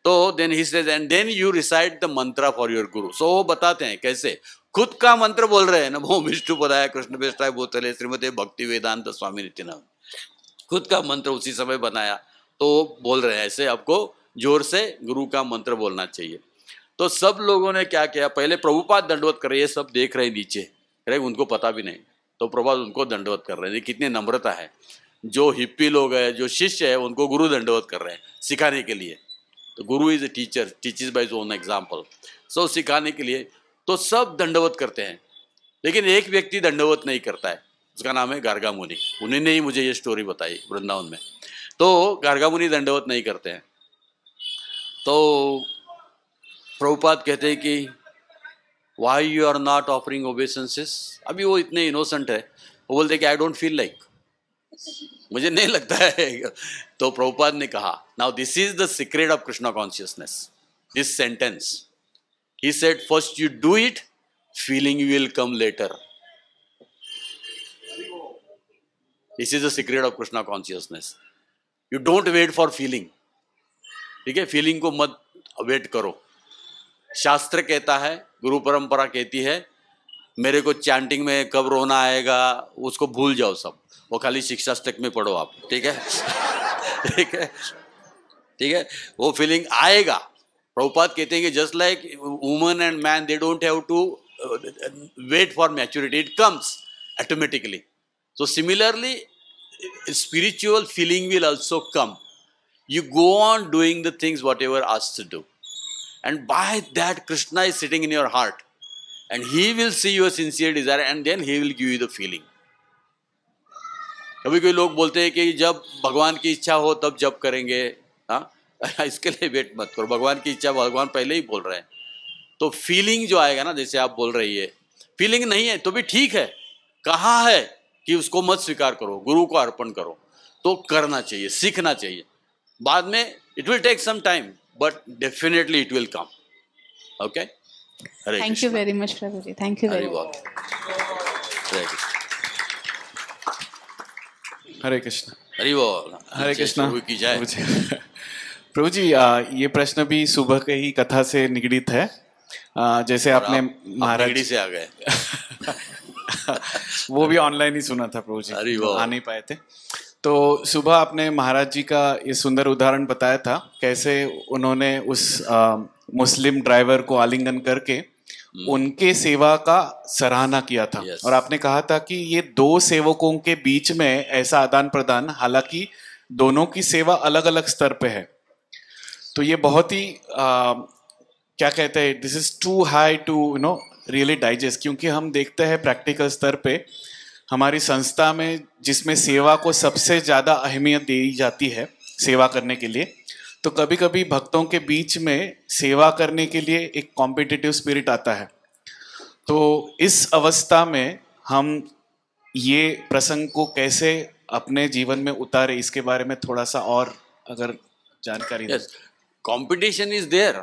तो then he says and then you recite the mantra for your guru so वो बताते हैं कैसे खुद का मंत्र बोल रहे हैं नमो विष्णु पदाय कृष्ण बेष्टाय भूतले श्रीमती भक्ति वेदांत स्वामी नित्यानंद खुद का मंत्र उसी समय बनाया तो बोल रहे हैं ऐसे आपको जोर से गुरु का मंत्र बोलना चाहिए तो सब लोगों ने क्या किया पहले प्रभुपाद दंडवत करे ये सब देख रहे नीचे अरे उनको पता भी नहीं तो प्रभात उनको दंडवत कर रहे हैं कितनी नम्रता है जो हिप्पी लोग हैं जो शिष्य है उनको गुरु दंडवत कर रहे हैं सिखाने के लिए तो guru is a teacher teachers by own example so सिखाने के लिए तो सब दंडवत करते हैं लेकिन एक व्यक्ति दंडवत नहीं करता है उसका नाम है गार्गा मुनि उन्हीं ने ही मुझे ये स्टोरी बताई वृंदावन में तो गार्गा मुनि दंडवत नहीं करते हैं तो प्रभुपाद कहते हैं कि why you are not offering obeisances अभी वो इतने इनोसेंट है वो बोलते कि आई डोंट फील लाइक मुझे नहीं लगता है तो प्रभुपाद ने कहा now this is the secret of Krishna consciousness this sentence he set first you do it feeling will come later this is the secret of Krishna consciousness you don't wait for feeling ठीक है feeling को मत wait करो शास्त्र कहता है गुरु परंपरा कहती है मेरे को चैंटिंग में कब रोना आएगा उसको भूल जाओ सब वो खाली शिक्षा स्टेक में पढ़ो आप ठीक है ठीक है ठीक है वो फीलिंग आएगा प्रभुपात कहते हैं कि just like woman and man they don't have to wait for maturity it comes automatically so similarly feeling will also come you go on doing the things whatever asked to do And by that, Krishna is sitting in your heart. And he will see your sincere desire and then he will give you the feeling. कभी कोई लोग बोलते हैं कि जब भगवान की इच्छा हो तब जब करेंगे हाँ इसके लिए वेट मत करो भगवान की इच्छा भगवान पहले ही बोल रहे हैं तो फीलिंग जो आएगा ना जैसे आप बोल रही है फीलिंग नहीं है तो भी ठीक है कहाँ है कि उसको मत स्वीकार करो गुरु को अर्पण करो तो करना चाहिए सीखना चाहिए बाद में it will take some time but definitely it will come. Okay? Hare Thank Krishna. you very much, Prabhuji. Thank you very much. Hare Krishna. Hare Krishna. Hare, बोल हरे कृष्णा की जय प्रभु जी आ, ये प्रश्न भी सुबह के ही कथा से निगड़ित है आ, जैसे आपने महाराज से आ गए वो भी ऑनलाइन ही सुना था प्रभु जी आ नहीं पाए थे तो सुबह आपने महाराज जी का ये सुंदर उदाहरण बताया था कैसे उन्होंने उस आ, मुस्लिम ड्राइवर को आलिंगन करके हम्म। उनके सेवा का सराहना किया था yes. और आपने कहा था कि ये दो सेवकों के बीच में ऐसा आदान प्रदान हालांकि दोनों की सेवा अलग अलग स्तर पे है तो ये बहुत ही आ, क्या कहते हैं this is too high to you know really digest क्योंकि हम देखते हैं प्रैक्टिकल स्तर पे हमारी संस्था में जिसमें सेवा को सबसे ज़्यादा अहमियत दी जाती है सेवा करने के लिए तो कभी कभी भक्तों के बीच में सेवा करने के लिए एक कॉम्पिटिटिव स्पिरिट आता है तो इस अवस्था में हम ये प्रसंग को कैसे अपने जीवन में उतारे इसके बारे में थोड़ा सा और अगर जानकारी कॉम्पिटिशन इज देयर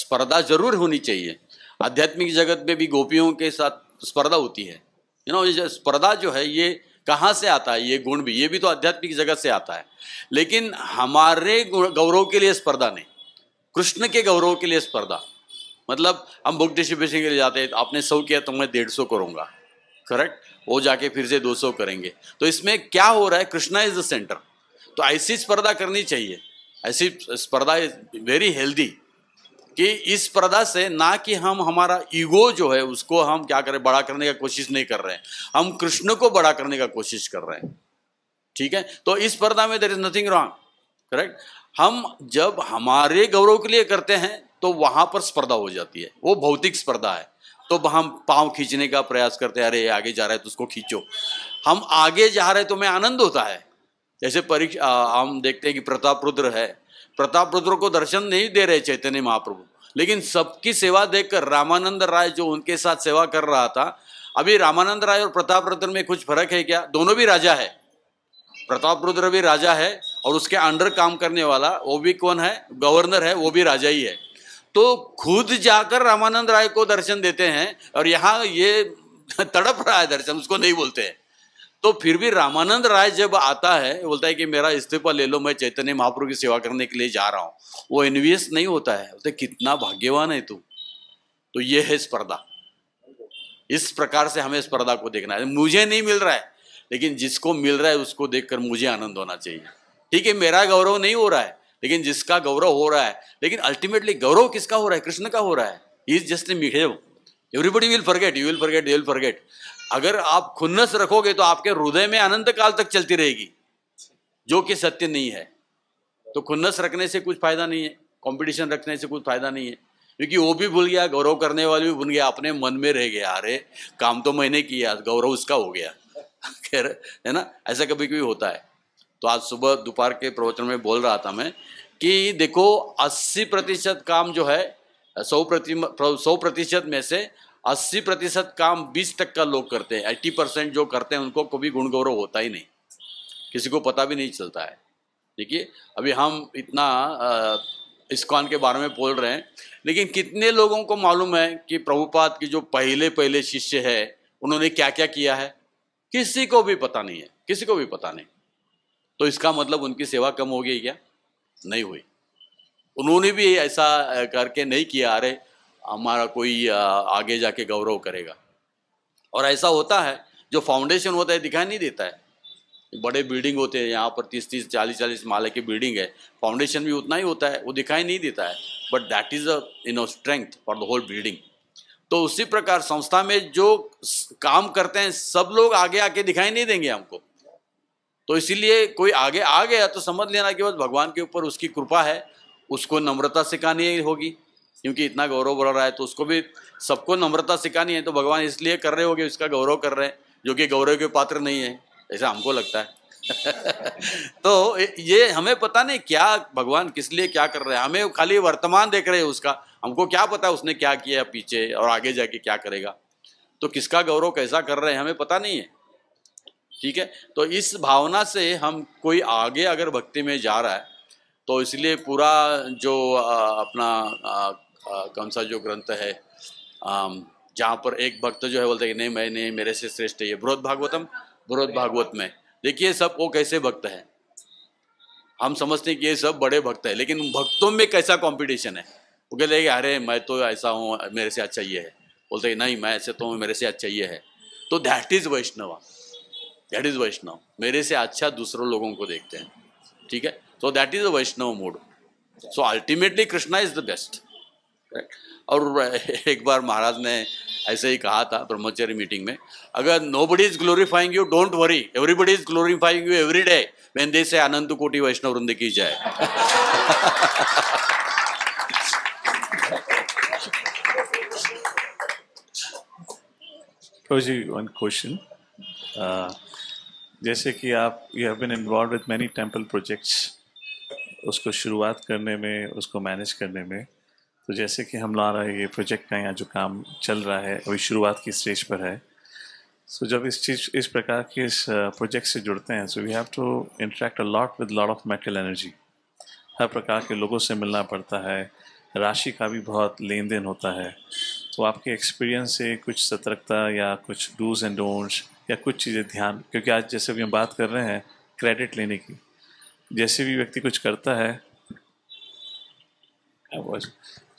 स्पर्धा जरूर होनी चाहिए आध्यात्मिक जगत में भी गोपियों के साथ स्पर्धा होती है यू नो ये स्पर्धा जो है ये कहाँ से आता है ये गुण भी ये भी तो आध्यात्मिक जगत से आता है लेकिन हमारे गौरव के लिए स्पर्धा नहीं कृष्ण के गौरव के लिए स्पर्धा मतलब हम बुक डिस्ट्रीब्यूशन के लिए जाते हैं आपने सौ किया तो मैं डेढ़ सौ करूँगा करेक्ट वो जाके फिर से दो सौ करेंगे तो इसमें क्या हो रहा है कृष्णा इज द सेंटर तो ऐसी स्पर्धा करनी चाहिए ऐसी स्पर्धा इज वेरी हेल्दी कि इस प्रदा से ना कि हम हमारा ईगो जो है उसको हम क्या करें बड़ा करने का कोशिश नहीं कर रहे हैं हम कृष्ण को बड़ा करने का कोशिश कर रहे हैं ठीक है तो इस प्रदा में there is nothing wrong correct हम जब हमारे गौरव के लिए करते हैं तो वहां पर स्पर्धा हो जाती है वो भौतिक स्पर्धा है तो हम पाँव खींचने का प्रयास करते हैं अरे आगे जा रहा है तो उसको खींचो हम आगे जा रहे तो हमें आनंद होता है जैसे परीक्षा हम देखते हैं कि प्रताप रुद्र है प्रताप रुद्र को दर्शन नहीं दे रहे चैतन्य महाप्रभु लेकिन सबकी सेवा देखकर रामानंद राय जो उनके साथ सेवा कर रहा था अभी रामानंद राय और प्रताप रुद्र में कुछ फर्क है क्या दोनों भी राजा है प्रताप रुद्र भी राजा है और उसके अंडर काम करने वाला वो भी कौन है गवर्नर है वो भी राजा ही है तो खुद जाकर रामानंद राय को दर्शन देते हैं और यहाँ ये तड़प रहा है दर्शन उसको नहीं बोलते हैं तो फिर भी रामानंद राय जब आता है बोलता है कि मेरा इस्तीफा ले लो मैं चैतन्य महाप्रभु की सेवा करने के लिए जा रहा हूं वो एनवीएस नहीं होता है बोलते कितना भाग्यवान है तू तो ये है स्पर्धा इस प्रकार से हमें स्पर्धा को देखना है मुझे नहीं मिल रहा है लेकिन जिसको मिल रहा है उसको देखकर मुझे आनंद होना चाहिए ठीक है मेरा गौरव नहीं हो रहा है लेकिन जिसका गौरव हो रहा है लेकिन अल्टीमेटली गौरव किसका हो रहा है कृष्ण का हो रहा है is just a everybody will forget you will forget you will forget अगर आप खुन्नस रखोगे तो आपके हृदय में अनंत काल तक चलती रहेगी जो कि सत्य नहीं है तो खुन्नस रखने से कुछ फायदा नहीं है कंपटीशन रखने से कुछ फायदा नहीं है क्योंकि वो भी भूल गया गौरव करने वाले भी भूल गया अपने मन में रह गया अरे काम तो मैंने किया गौरव उसका हो गया खैर है ना ऐसा कभी कभी होता है तो आज सुबह दोपहर के प्रवचन में बोल रहा था मैं कि देखो 80 प्रतिशत काम जो है सौ प्रति सौ प्रतिशत में से अस्सी प्रतिशत काम बीस तक का लोग करते हैं एट्टी परसेंट जो करते हैं उनको कभी गुण गौरव होता ही नहीं किसी को पता भी नहीं चलता है देखिए अभी हम इतना इस्कॉन के बारे में बोल रहे हैं लेकिन कितने लोगों को मालूम है कि प्रभुपाद के जो पहले पहले शिष्य है उन्होंने क्या क्या किया है किसी को भी पता नहीं है किसी को भी पता नहीं तो इसका मतलब उनकी सेवा कम हो गई क्या नहीं हुई उन्होंने भी ऐसा करके नहीं किया अरे हमारा कोई आगे जाके गौरव करेगा और ऐसा होता है जो फाउंडेशन होता है दिखाई नहीं देता है बड़े बिल्डिंग होते हैं यहाँ पर तीस तीस चालीस चालीस माले की बिल्डिंग है फाउंडेशन भी उतना ही होता है वो दिखाई नहीं देता है but that is a you know strength for the whole building तो उसी प्रकार संस्था में जो काम करते हैं सब लोग आगे आके दिखाई नहीं देंगे हमको तो इसीलिए कोई आगे आ गया तो समझ लेना कि बस भगवान के ऊपर उसकी कृपा है उसको नम्रता सिखानी होगी क्योंकि इतना गौरव बढ़ रहा है तो उसको भी सबको नम्रता सिखानी है तो भगवान इसलिए कर रहे हो कि उसका गौरव कर रहे हैं जो कि गौरव के पात्र नहीं है ऐसा हमको लगता है तो ये हमें पता नहीं क्या भगवान किस लिए क्या कर रहे हैं हमें खाली वर्तमान देख रहे हैं उसका हमको क्या पता उसने क्या किया पीछे और आगे जाके क्या करेगा तो किसका गौरव कैसा कर रहे हैं हमें पता नहीं है ठीक है तो इस भावना से हम कोई आगे अगर भक्ति में जा रहा है तो इसलिए पूरा जो अपना कौन सा जो ग्रंथ है जहाँ पर एक भक्त जो है बोलते हैं नहीं मैं नहीं मेरे से श्रेष्ठ है ये बृहद भागवतम बृहद भागवत में देखिए सब वो कैसे भक्त है हम समझते हैं कि ये सब बड़े भक्त है लेकिन भक्तों में कैसा कंपटीशन है वो कहते हैं अरे मैं तो ऐसा हूँ मेरे से अच्छा ये है बोलते हैं नहीं मैं ऐसे तो मेरे से अच्छा ये है तो that is Vaishnav that is Vaishnav मेरे से अच्छा दूसरों लोगों को देखते हैं ठीक है so that is a Vaishnav mood so ultimately Krishna is the best और एक बार महाराज ने ऐसे ही कहा था ब्रह्मचारी मीटिंग में अगर nobody is glorifying you don't worry everybody is glorifying you every day when they say अनंत कोटि वैष्णव वृंद की जाए वन क्वेश्चन जैसे कि आप you have been involve with many temple projects उसको शुरुआत करने में उसको मैनेज करने में तो जैसे कि हम ला रहे ये प्रोजेक्ट का यहाँ जो काम चल रहा है अभी शुरुआत की स्टेज पर है सो so, जब इस चीज इस प्रकार के इस प्रोजेक्ट से जुड़ते हैं so we have to interact a lot with lot of metal energy हर प्रकार के लोगों से मिलना पड़ता है राशि का भी बहुत लेन देन होता है तो आपके एक्सपीरियंस से कुछ सतर्कता या कुछ डूज एंड डोंट्स या कुछ चीज़ें ध्यान क्योंकि आज जैसे भी हम बात कर रहे हैं क्रेडिट लेने की जैसे भी व्यक्ति कुछ करता है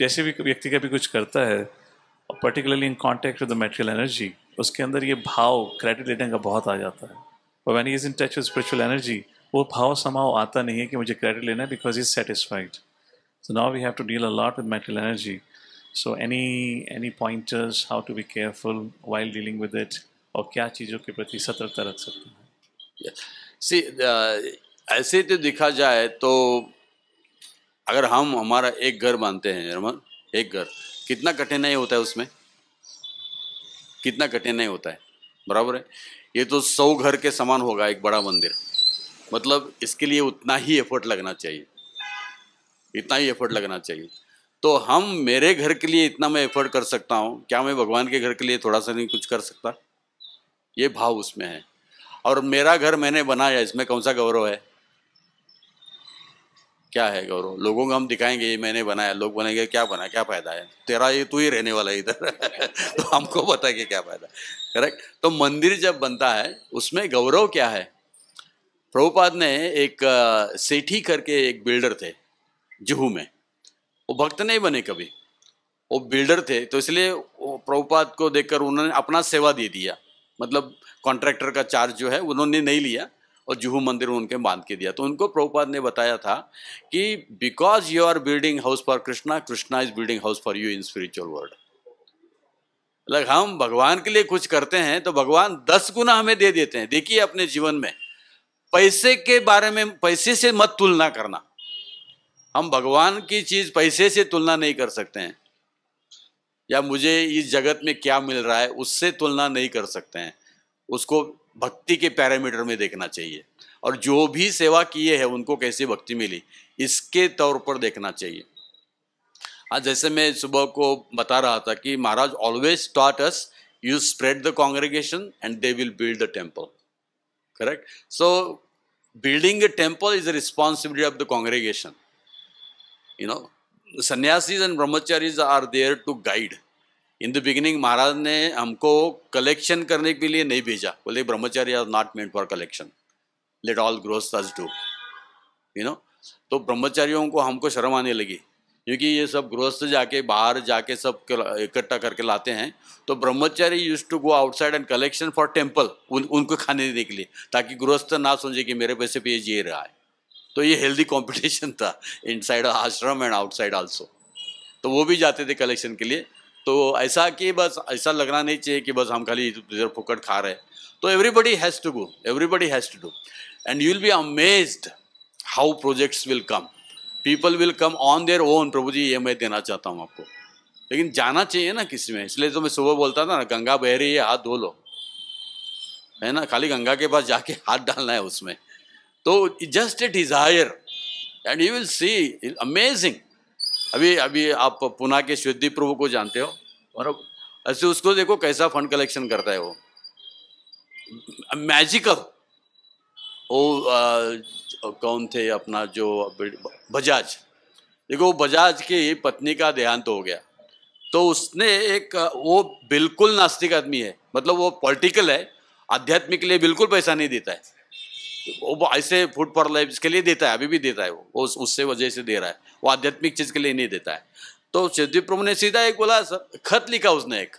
जैसे भी व्यक्ति कभी कुछ करता है particularly in contact with the material energy उसके अंदर ये भाव क्रेडिट लेने का बहुत आ जाता है और when is in touch with spiritual energy वो भाव समाव आता नहीं है कि मुझे क्रेडिट लेना है because is satisfied so now we have to deal a lot with material energy so any any pointers how to be careful while dealing with it और क्या चीज़ों के प्रति सतर्कता रख सकते हैं uh, ऐसे तो देखा जाए तो अगर हम हमारा एक घर मानते हैं रमन एक घर कितना कठिनाई होता है उसमें कितना कठिनाई होता है बराबर है ये तो सौ घर के समान होगा एक बड़ा मंदिर मतलब इसके लिए उतना ही एफर्ट लगना चाहिए इतना ही एफर्ट लगना चाहिए तो हम मेरे घर के लिए इतना मैं एफर्ट कर सकता हूँ क्या मैं भगवान के घर के लिए थोड़ा सा नहीं कुछ कर सकता ये भाव उसमें है और मेरा घर मैंने बनाया इसमें कौन सा गौरव है क्या है गौरव लोगों को हम दिखाएंगे ये मैंने बनाया लोग बनाएंगे क्या बना क्या फ़ायदा है तेरा ये तू ही रहने वाला है इधर तो हमको बता कि क्या फ़ायदा करेक्ट तो मंदिर जब बनता है उसमें गौरव क्या है प्रभुपाद ने एक सेठी करके एक बिल्डर थे जुहू में वो भक्त नहीं बने कभी वो बिल्डर थे तो इसलिए प्रभुपाद को देखकर उन्होंने अपना सेवा दे दिया मतलब कॉन्ट्रैक्टर का चार्ज जो है उन्होंने नहीं लिया और जुहू मंदिर उनके बांध के दिया तो उनको प्रभुपाद ने बताया था कि because you are building house for Krishna Krishna is building house for you in spiritual world मतलब हम भगवान के लिए कुछ करते हैं तो भगवान दस गुना हमें दे देते हैं देखिए अपने जीवन में पैसे के बारे में पैसे से मत तुलना करना हम भगवान की चीज पैसे से तुलना नहीं कर सकते हैं या मुझे इस जगत में क्या मिल रहा है उससे तुलना नहीं कर सकते हैं उसको भक्ति के पैरामीटर में देखना चाहिए और जो भी सेवा किए हैं उनको कैसे भक्ति मिली इसके तौर पर देखना चाहिए आज हाँ, जैसे मैं सुबह को बता रहा था कि Maharaj always start us you spread the congregation and they will build the temple correct so building a temple is the responsibility of the congregation you know sannyasis and brahmacharis are there to guide in the beginning Maharaj ने हमको collection करने के लिए नहीं भेजा बोले brahmacharya are not made for collection let all growth such do you know तो ब्रह्मचारियों को हमको शर्म आने लगी क्योंकि ये सब गृहस्थ जाके बाहर जाके सब इकट्ठा करके लाते हैं तो brahmachari use to go outside and collection for temple उन उनको खाने देने के लिए ताकि गृहस्थ ना समझे कि मेरे पैसे पे ये जी रहा है तो ये हेल्दी कंपटीशन था inside ashram and outside also तो वो भी जाते थे कलेक्शन के लिए तो ऐसा कि बस ऐसा लगना नहीं चाहिए कि बस हम खाली इधर फुकट खा रहे तो everybody has to go everybody has to do and you will be amazed how projects will come people will come on their own Prabhu ji ये मैं देना चाहता हूँ आपको लेकिन जाना चाहिए ना किसी में इसलिए तो मैं सुबह बोलता था ना गंगा बह रही है हाथ धो लो है ना खाली गंगा के पास जाके हाथ डालना है उसमें तो just a desire and you will see amazing अभी अभी आप पुणे के श्वेदीप प्रभु को जानते हो और ऐसे उसको देखो कैसा फंड कलेक्शन करता है वो मैजिकल वो कौन थे अपना जो बजाज देखो बजाज की पत्नी का देहांत तो हो गया तो उसने एक वो बिल्कुल नास्तिक आदमी है मतलब वो पॉलिटिकल है आध्यात्मिक के लिए बिल्कुल पैसा नहीं देता है वो ऐसे फूड फॉर लाइफ इसके लिए देता है अभी भी देता है वो वो उससे वजह से दे रहा है वो आध्यात्मिक चीज़ के लिए नहीं देता है तो सिद्धि प्रभु ने सीधा एक बोला सर खत लिखा उसने एक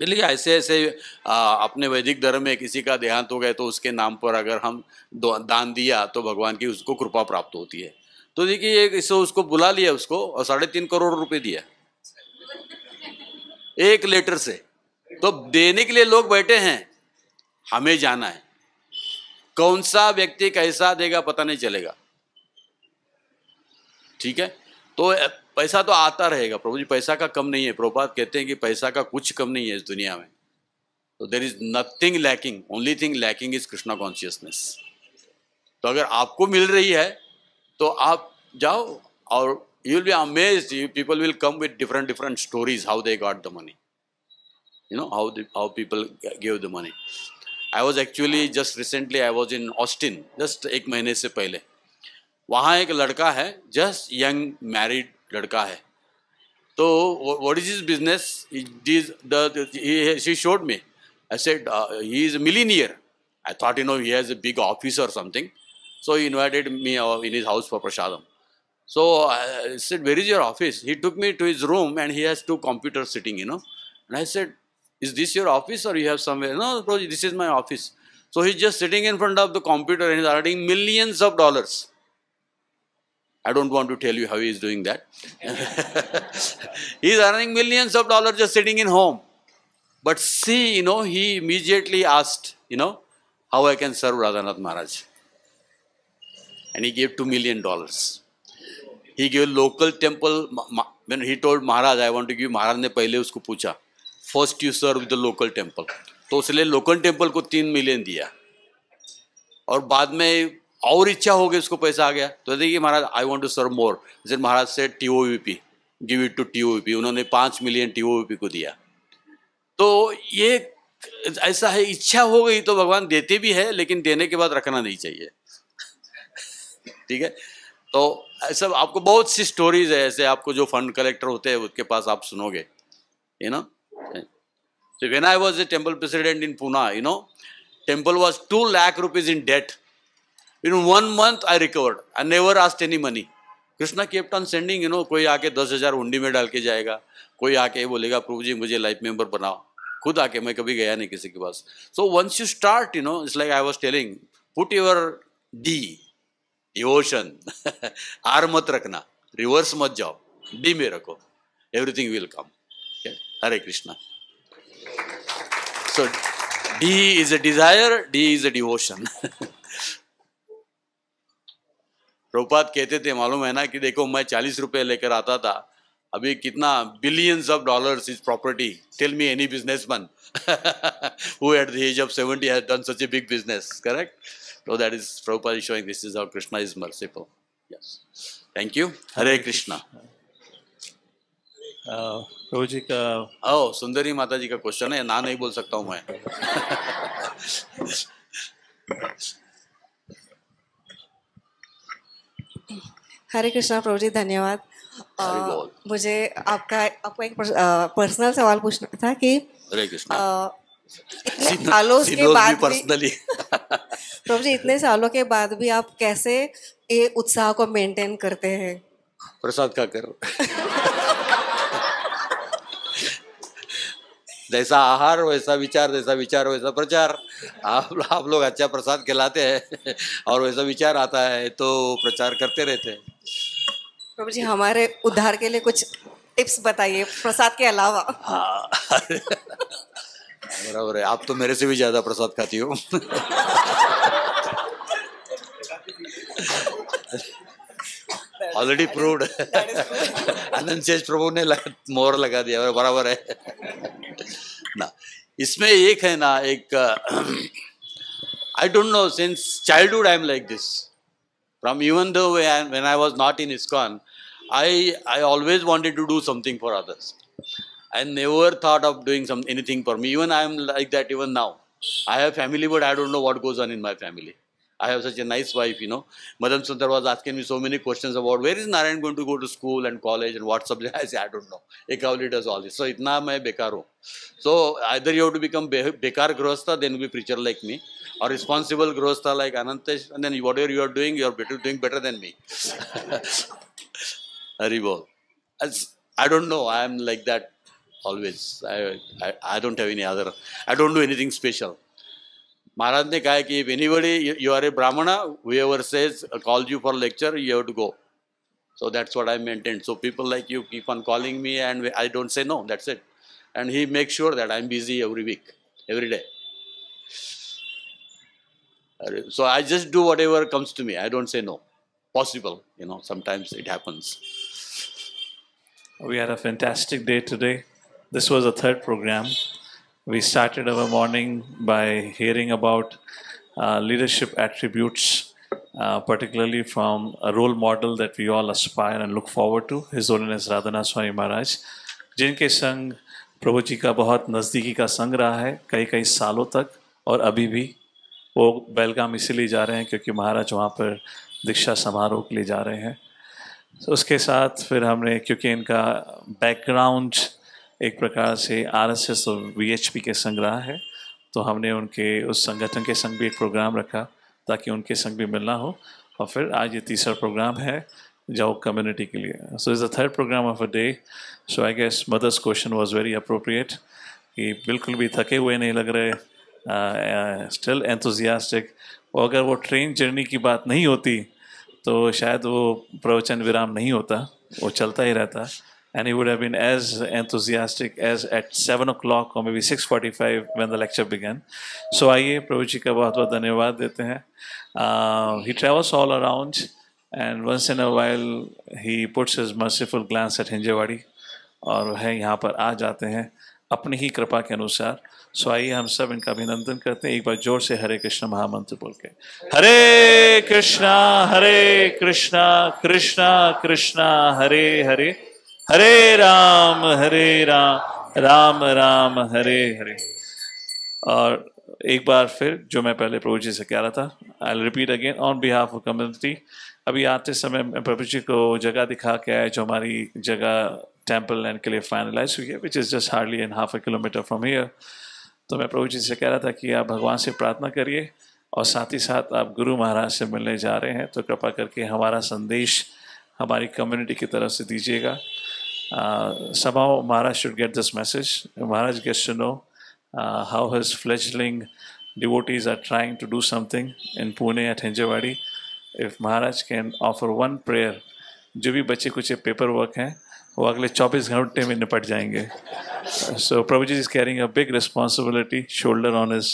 लिखिए ऐसे ऐसे आ, अपने वैदिक धर्म में किसी का देहांत हो गया तो उसके नाम पर अगर हम दान दिया तो भगवान की उसको कृपा प्राप्त होती है तो देखिए एक उसको बुला लिया उसको और साढ़े तीन करोड़ रुपए दिया एक लेटर से तो देने के लिए लोग बैठे हैं हमें जाना है कौन सा व्यक्ति कैसा देगा पता नहीं चलेगा ठीक है तो पैसा तो आता रहेगा प्रभु जी पैसा का कम नहीं है प्रभुपात कहते हैं कि पैसा का कुछ कम नहीं है इस दुनिया में तो there is nothing lacking only thing lacking is Krishna consciousness तो अगर आपको मिल रही है तो आप जाओ और you will be amaze you people will come with different different stories how they got the money you know how how people gave the money I was actually just recently I was in Austin जस्ट एक महीने से पहले वहाँ एक लड़का है just young married लड़का है तो what is his business is she showed me I said he is millionaire I thought you know he has a big office or something so he invited me in his house for prasadam so I where is your office he took me to his room and he has two computer sitting you know and I said Is this your office or you have somewhere? No, bro, this is my office. So he's just sitting in front of the computer and he's earning millions of dollars. I don't want to tell you how he is doing that. he's earning millions of dollars just sitting in home. But see, you know, he immediately asked, you know, how I can serve Radhanath Maharaj. And he gave two million dollars. He gave local temple, when he told Maharaj, I want to give, Maharaj ne pehle usko pucha. First you serve the local temple तो उसने local temple को तीन million दिया और बाद में और इच्छा हो गई उसको पैसा आ गया तो देखिए महाराज आई वॉन्ट टू सर्व मोर जिन महाराज से T O V P give it to T O V P उन्होंने पाँच million T O V P को दिया तो ये ऐसा है इच्छा हो गई तो भगवान देते भी है लेकिन देने के बाद रखना नहीं चाहिए ठीक है तो सब आपको बहुत सी स्टोरीज है ऐसे आपको जो फंड कलेक्टर होते हैं उसके पास आप सुनोगे you know So when I was a temple president in Pune, you know, temple was 2 lakh rupees in debt. In one month, I recovered. I never asked any money. Krishna kept on sending, you know, कोई आके दस हजार हुंडी में डाल के जाएगा कोई आके बोलेगा प्रभु जी मुझे लाइफ मेंबर बनाओ खुद आके मैं कभी गया नहीं किसी के पास so once you start you know it's like I was telling put your D devotion R मत रखना रिवर्स मत जाओ डी में रखो everything will come Hare Krishna. So D is a desire, D is a devotion. Prabhupada कहते थे मालूम है ना कि देखो मैं चालीस रुपए लेकर आता था अभी कितना billions of dollars his property tell me any businessman who at the age of 70 has done such a big business correct so that is Prabhupada showing this is how Krishna is merciful yes thank you Hare Krishna Prabhu ji का ओ सुंदरी माता जी का question है ना नहीं बोल सकता हूँ मैं हरे कृष्णा प्रभु जी धन्यवाद आ, मुझे आपका आपको एक पर्सनल सवाल पूछना था कि हरे कृष्णा सालों के बाद भी पर्सनली प्रभु जी इतने सालों के बाद भी आप कैसे ये उत्साह को मेंटेन करते हैं प्रसाद का कर जैसा आहार वैसा विचार जैसा विचार वैसा प्रचार आप आप लोग अच्छा प्रसाद खिलाते हैं और वैसा विचार आता है तो प्रचार करते रहते हैं प्रभु जी हमारे उद्धार के लिए कुछ टिप्स बताइए प्रसाद के अलावा हाँ बराबर है आप तो मेरे से भी ज़्यादा प्रसाद खाती हो ऑलरेडी प्रूव्ड अनंत शेष प्रभु ने मोर लगा दिया बराबर है ना इसमें एक है ना एक I don't know since childhood I am like this from even though when I was not in ISKCON I I always wanted to do something for others I never thought of doing some anything for even I am like that even now I I have family, but I don't know what goes on in my I have such a nice wife, you know. Madam Sundar was asking me so many questions about where is Narayan going to go to school and college and what subject. I say, I don't know. Ekavli does all this. So, itna mai bekar ho. So, either you have to become be bekar grostha, then be preacher like me, or responsible grosta like Anantesh, and then whatever you are doing, you are better, doing better than me. Haribol. I don't know. I am like that always. I, I, I don't have any other. I don't do anything special. Maharaj ने कहा if anybody you, anybody you are a brahmana whoever says calls you for lecture you have So that's what I maintained. So people like you keep on calling me and I don't say no, that's it. And he makes sure that I'm busy every week, every day. Uh, so I just do whatever comes to me. I don't say no. Possible, you know, sometimes it happens. We had a fantastic day today. This was the third program. We started our morning by hearing about uh, leadership attributes, uh, particularly from a role model that we all aspire and look forward to, His Holiness Radhana Swami Maharaj, जिनके संग प्रभु जी का बहुत नज़दीकी का संग रहा है kai कई सालों तक और अभी भी वो बेलगाम इसीलिए जा रहे हैं क्योंकि महाराज वहाँ पर दीक्षा समारोह के लिए जा रहे हैं उसके साथ फिर हमने क्योंकि इनका बैकग्राउंड एक प्रकार से आरएसएस और वीएचपी के संग्रह है तो हमने उनके उस संगठन के संग भी एक प्रोग्राम रखा ताकि उनके संग भी मिलना हो और फिर आज ये तीसरा प्रोग्राम है जाओ कम्युनिटी के लिए so is the third program of a day so I guess mothers question was very appropriate कि बिल्कुल भी थके हुए नहीं लग रहे स्टिल एंथुजियास्टिक और अगर वो ट्रेन जर्नी की बात नहीं होती तो शायद वो प्रवचन विराम नहीं होता वो चलता ही रहता and he would have been as enthusiastic as at 7 o'clock or maybe 6.45 when the lecture began. So आइए प्रभु जी का bahut बहुत धन्यवाद देते हैं He travels all around and once in a while he puts his merciful glance at Hinjewadi और वह यहाँ पर आ जाते हैं अपनी ही कृपा के अनुसार सो आइए हम सब इनका अभिनंदन करते हैं एक बार जोर से हरे कृष्ण महामंत्र बोल के हरे कृष्णा हरे कृष्णा कृष्णा कृष्णा हरे हरे हरे राम हरे राम राम राम हरे हरे और एक बार फिर जो मैं पहले प्रभु जी से कह रहा था I repeat again on behalf of community अभी आते समय मैं प्रभु जी को जगह दिखा के आया जो हमारी जगह टेम्पल लैंड के लिए फाइनलाइज हुई है which is just hardly and half a kilometer from here तो मैं प्रभु जी से कह रहा था कि आप भगवान से प्रार्थना करिए और साथ ही साथ आप गुरु महाराज से मिलने जा रहे हैं तो कृपा करके हमारा संदेश हमारी कम्युनिटी की तरफ से दीजिएगा Uh, somehow Maharaj should get this message. Maharaj gets to know uh, how his fledgling devotees are trying to do something in Pune at Hinjawadi. If Maharaj can offer one prayer, जो भी बच्चे कुछ paper work हैं वो अगले 24 घंटे में निपट जाएंगे so Prabhu ji is carrying a big responsibility shoulder on his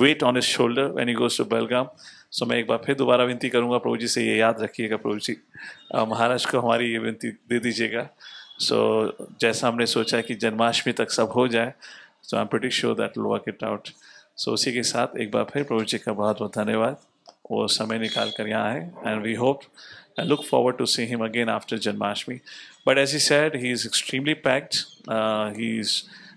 weight on his shoulder when he goes to Belgaum so मैं एक बार फिर दोबारा विनती करूंगा प्रभु जी से ये याद रखिएगा प्रभु जी महाराज को हमारी ये विनती दे दीजिएगा So जैसा हमने सोचा कि जन्माष्टमी तक सब हो जाए so I am pretty sure that will work it out so उसी के साथ एक बार फिर प्रभु जी का बहुत बहुत धन्यवाद वो समय निकाल कर यहाँ आए and we hope I look forward to see him again after Janmashtami but as he said he is extremely packed he is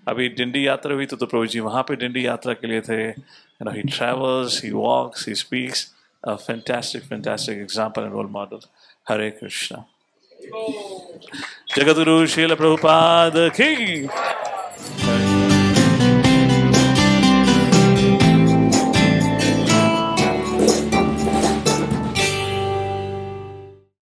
अभी डिंडी यात्रा हुई तो, तो प्रभु जी वहाँ पर डिंडी यात्रा के लिए थे you he he he he walks, he speaks. Example and role model Hare role Jagadguru Srila Prabhupada King.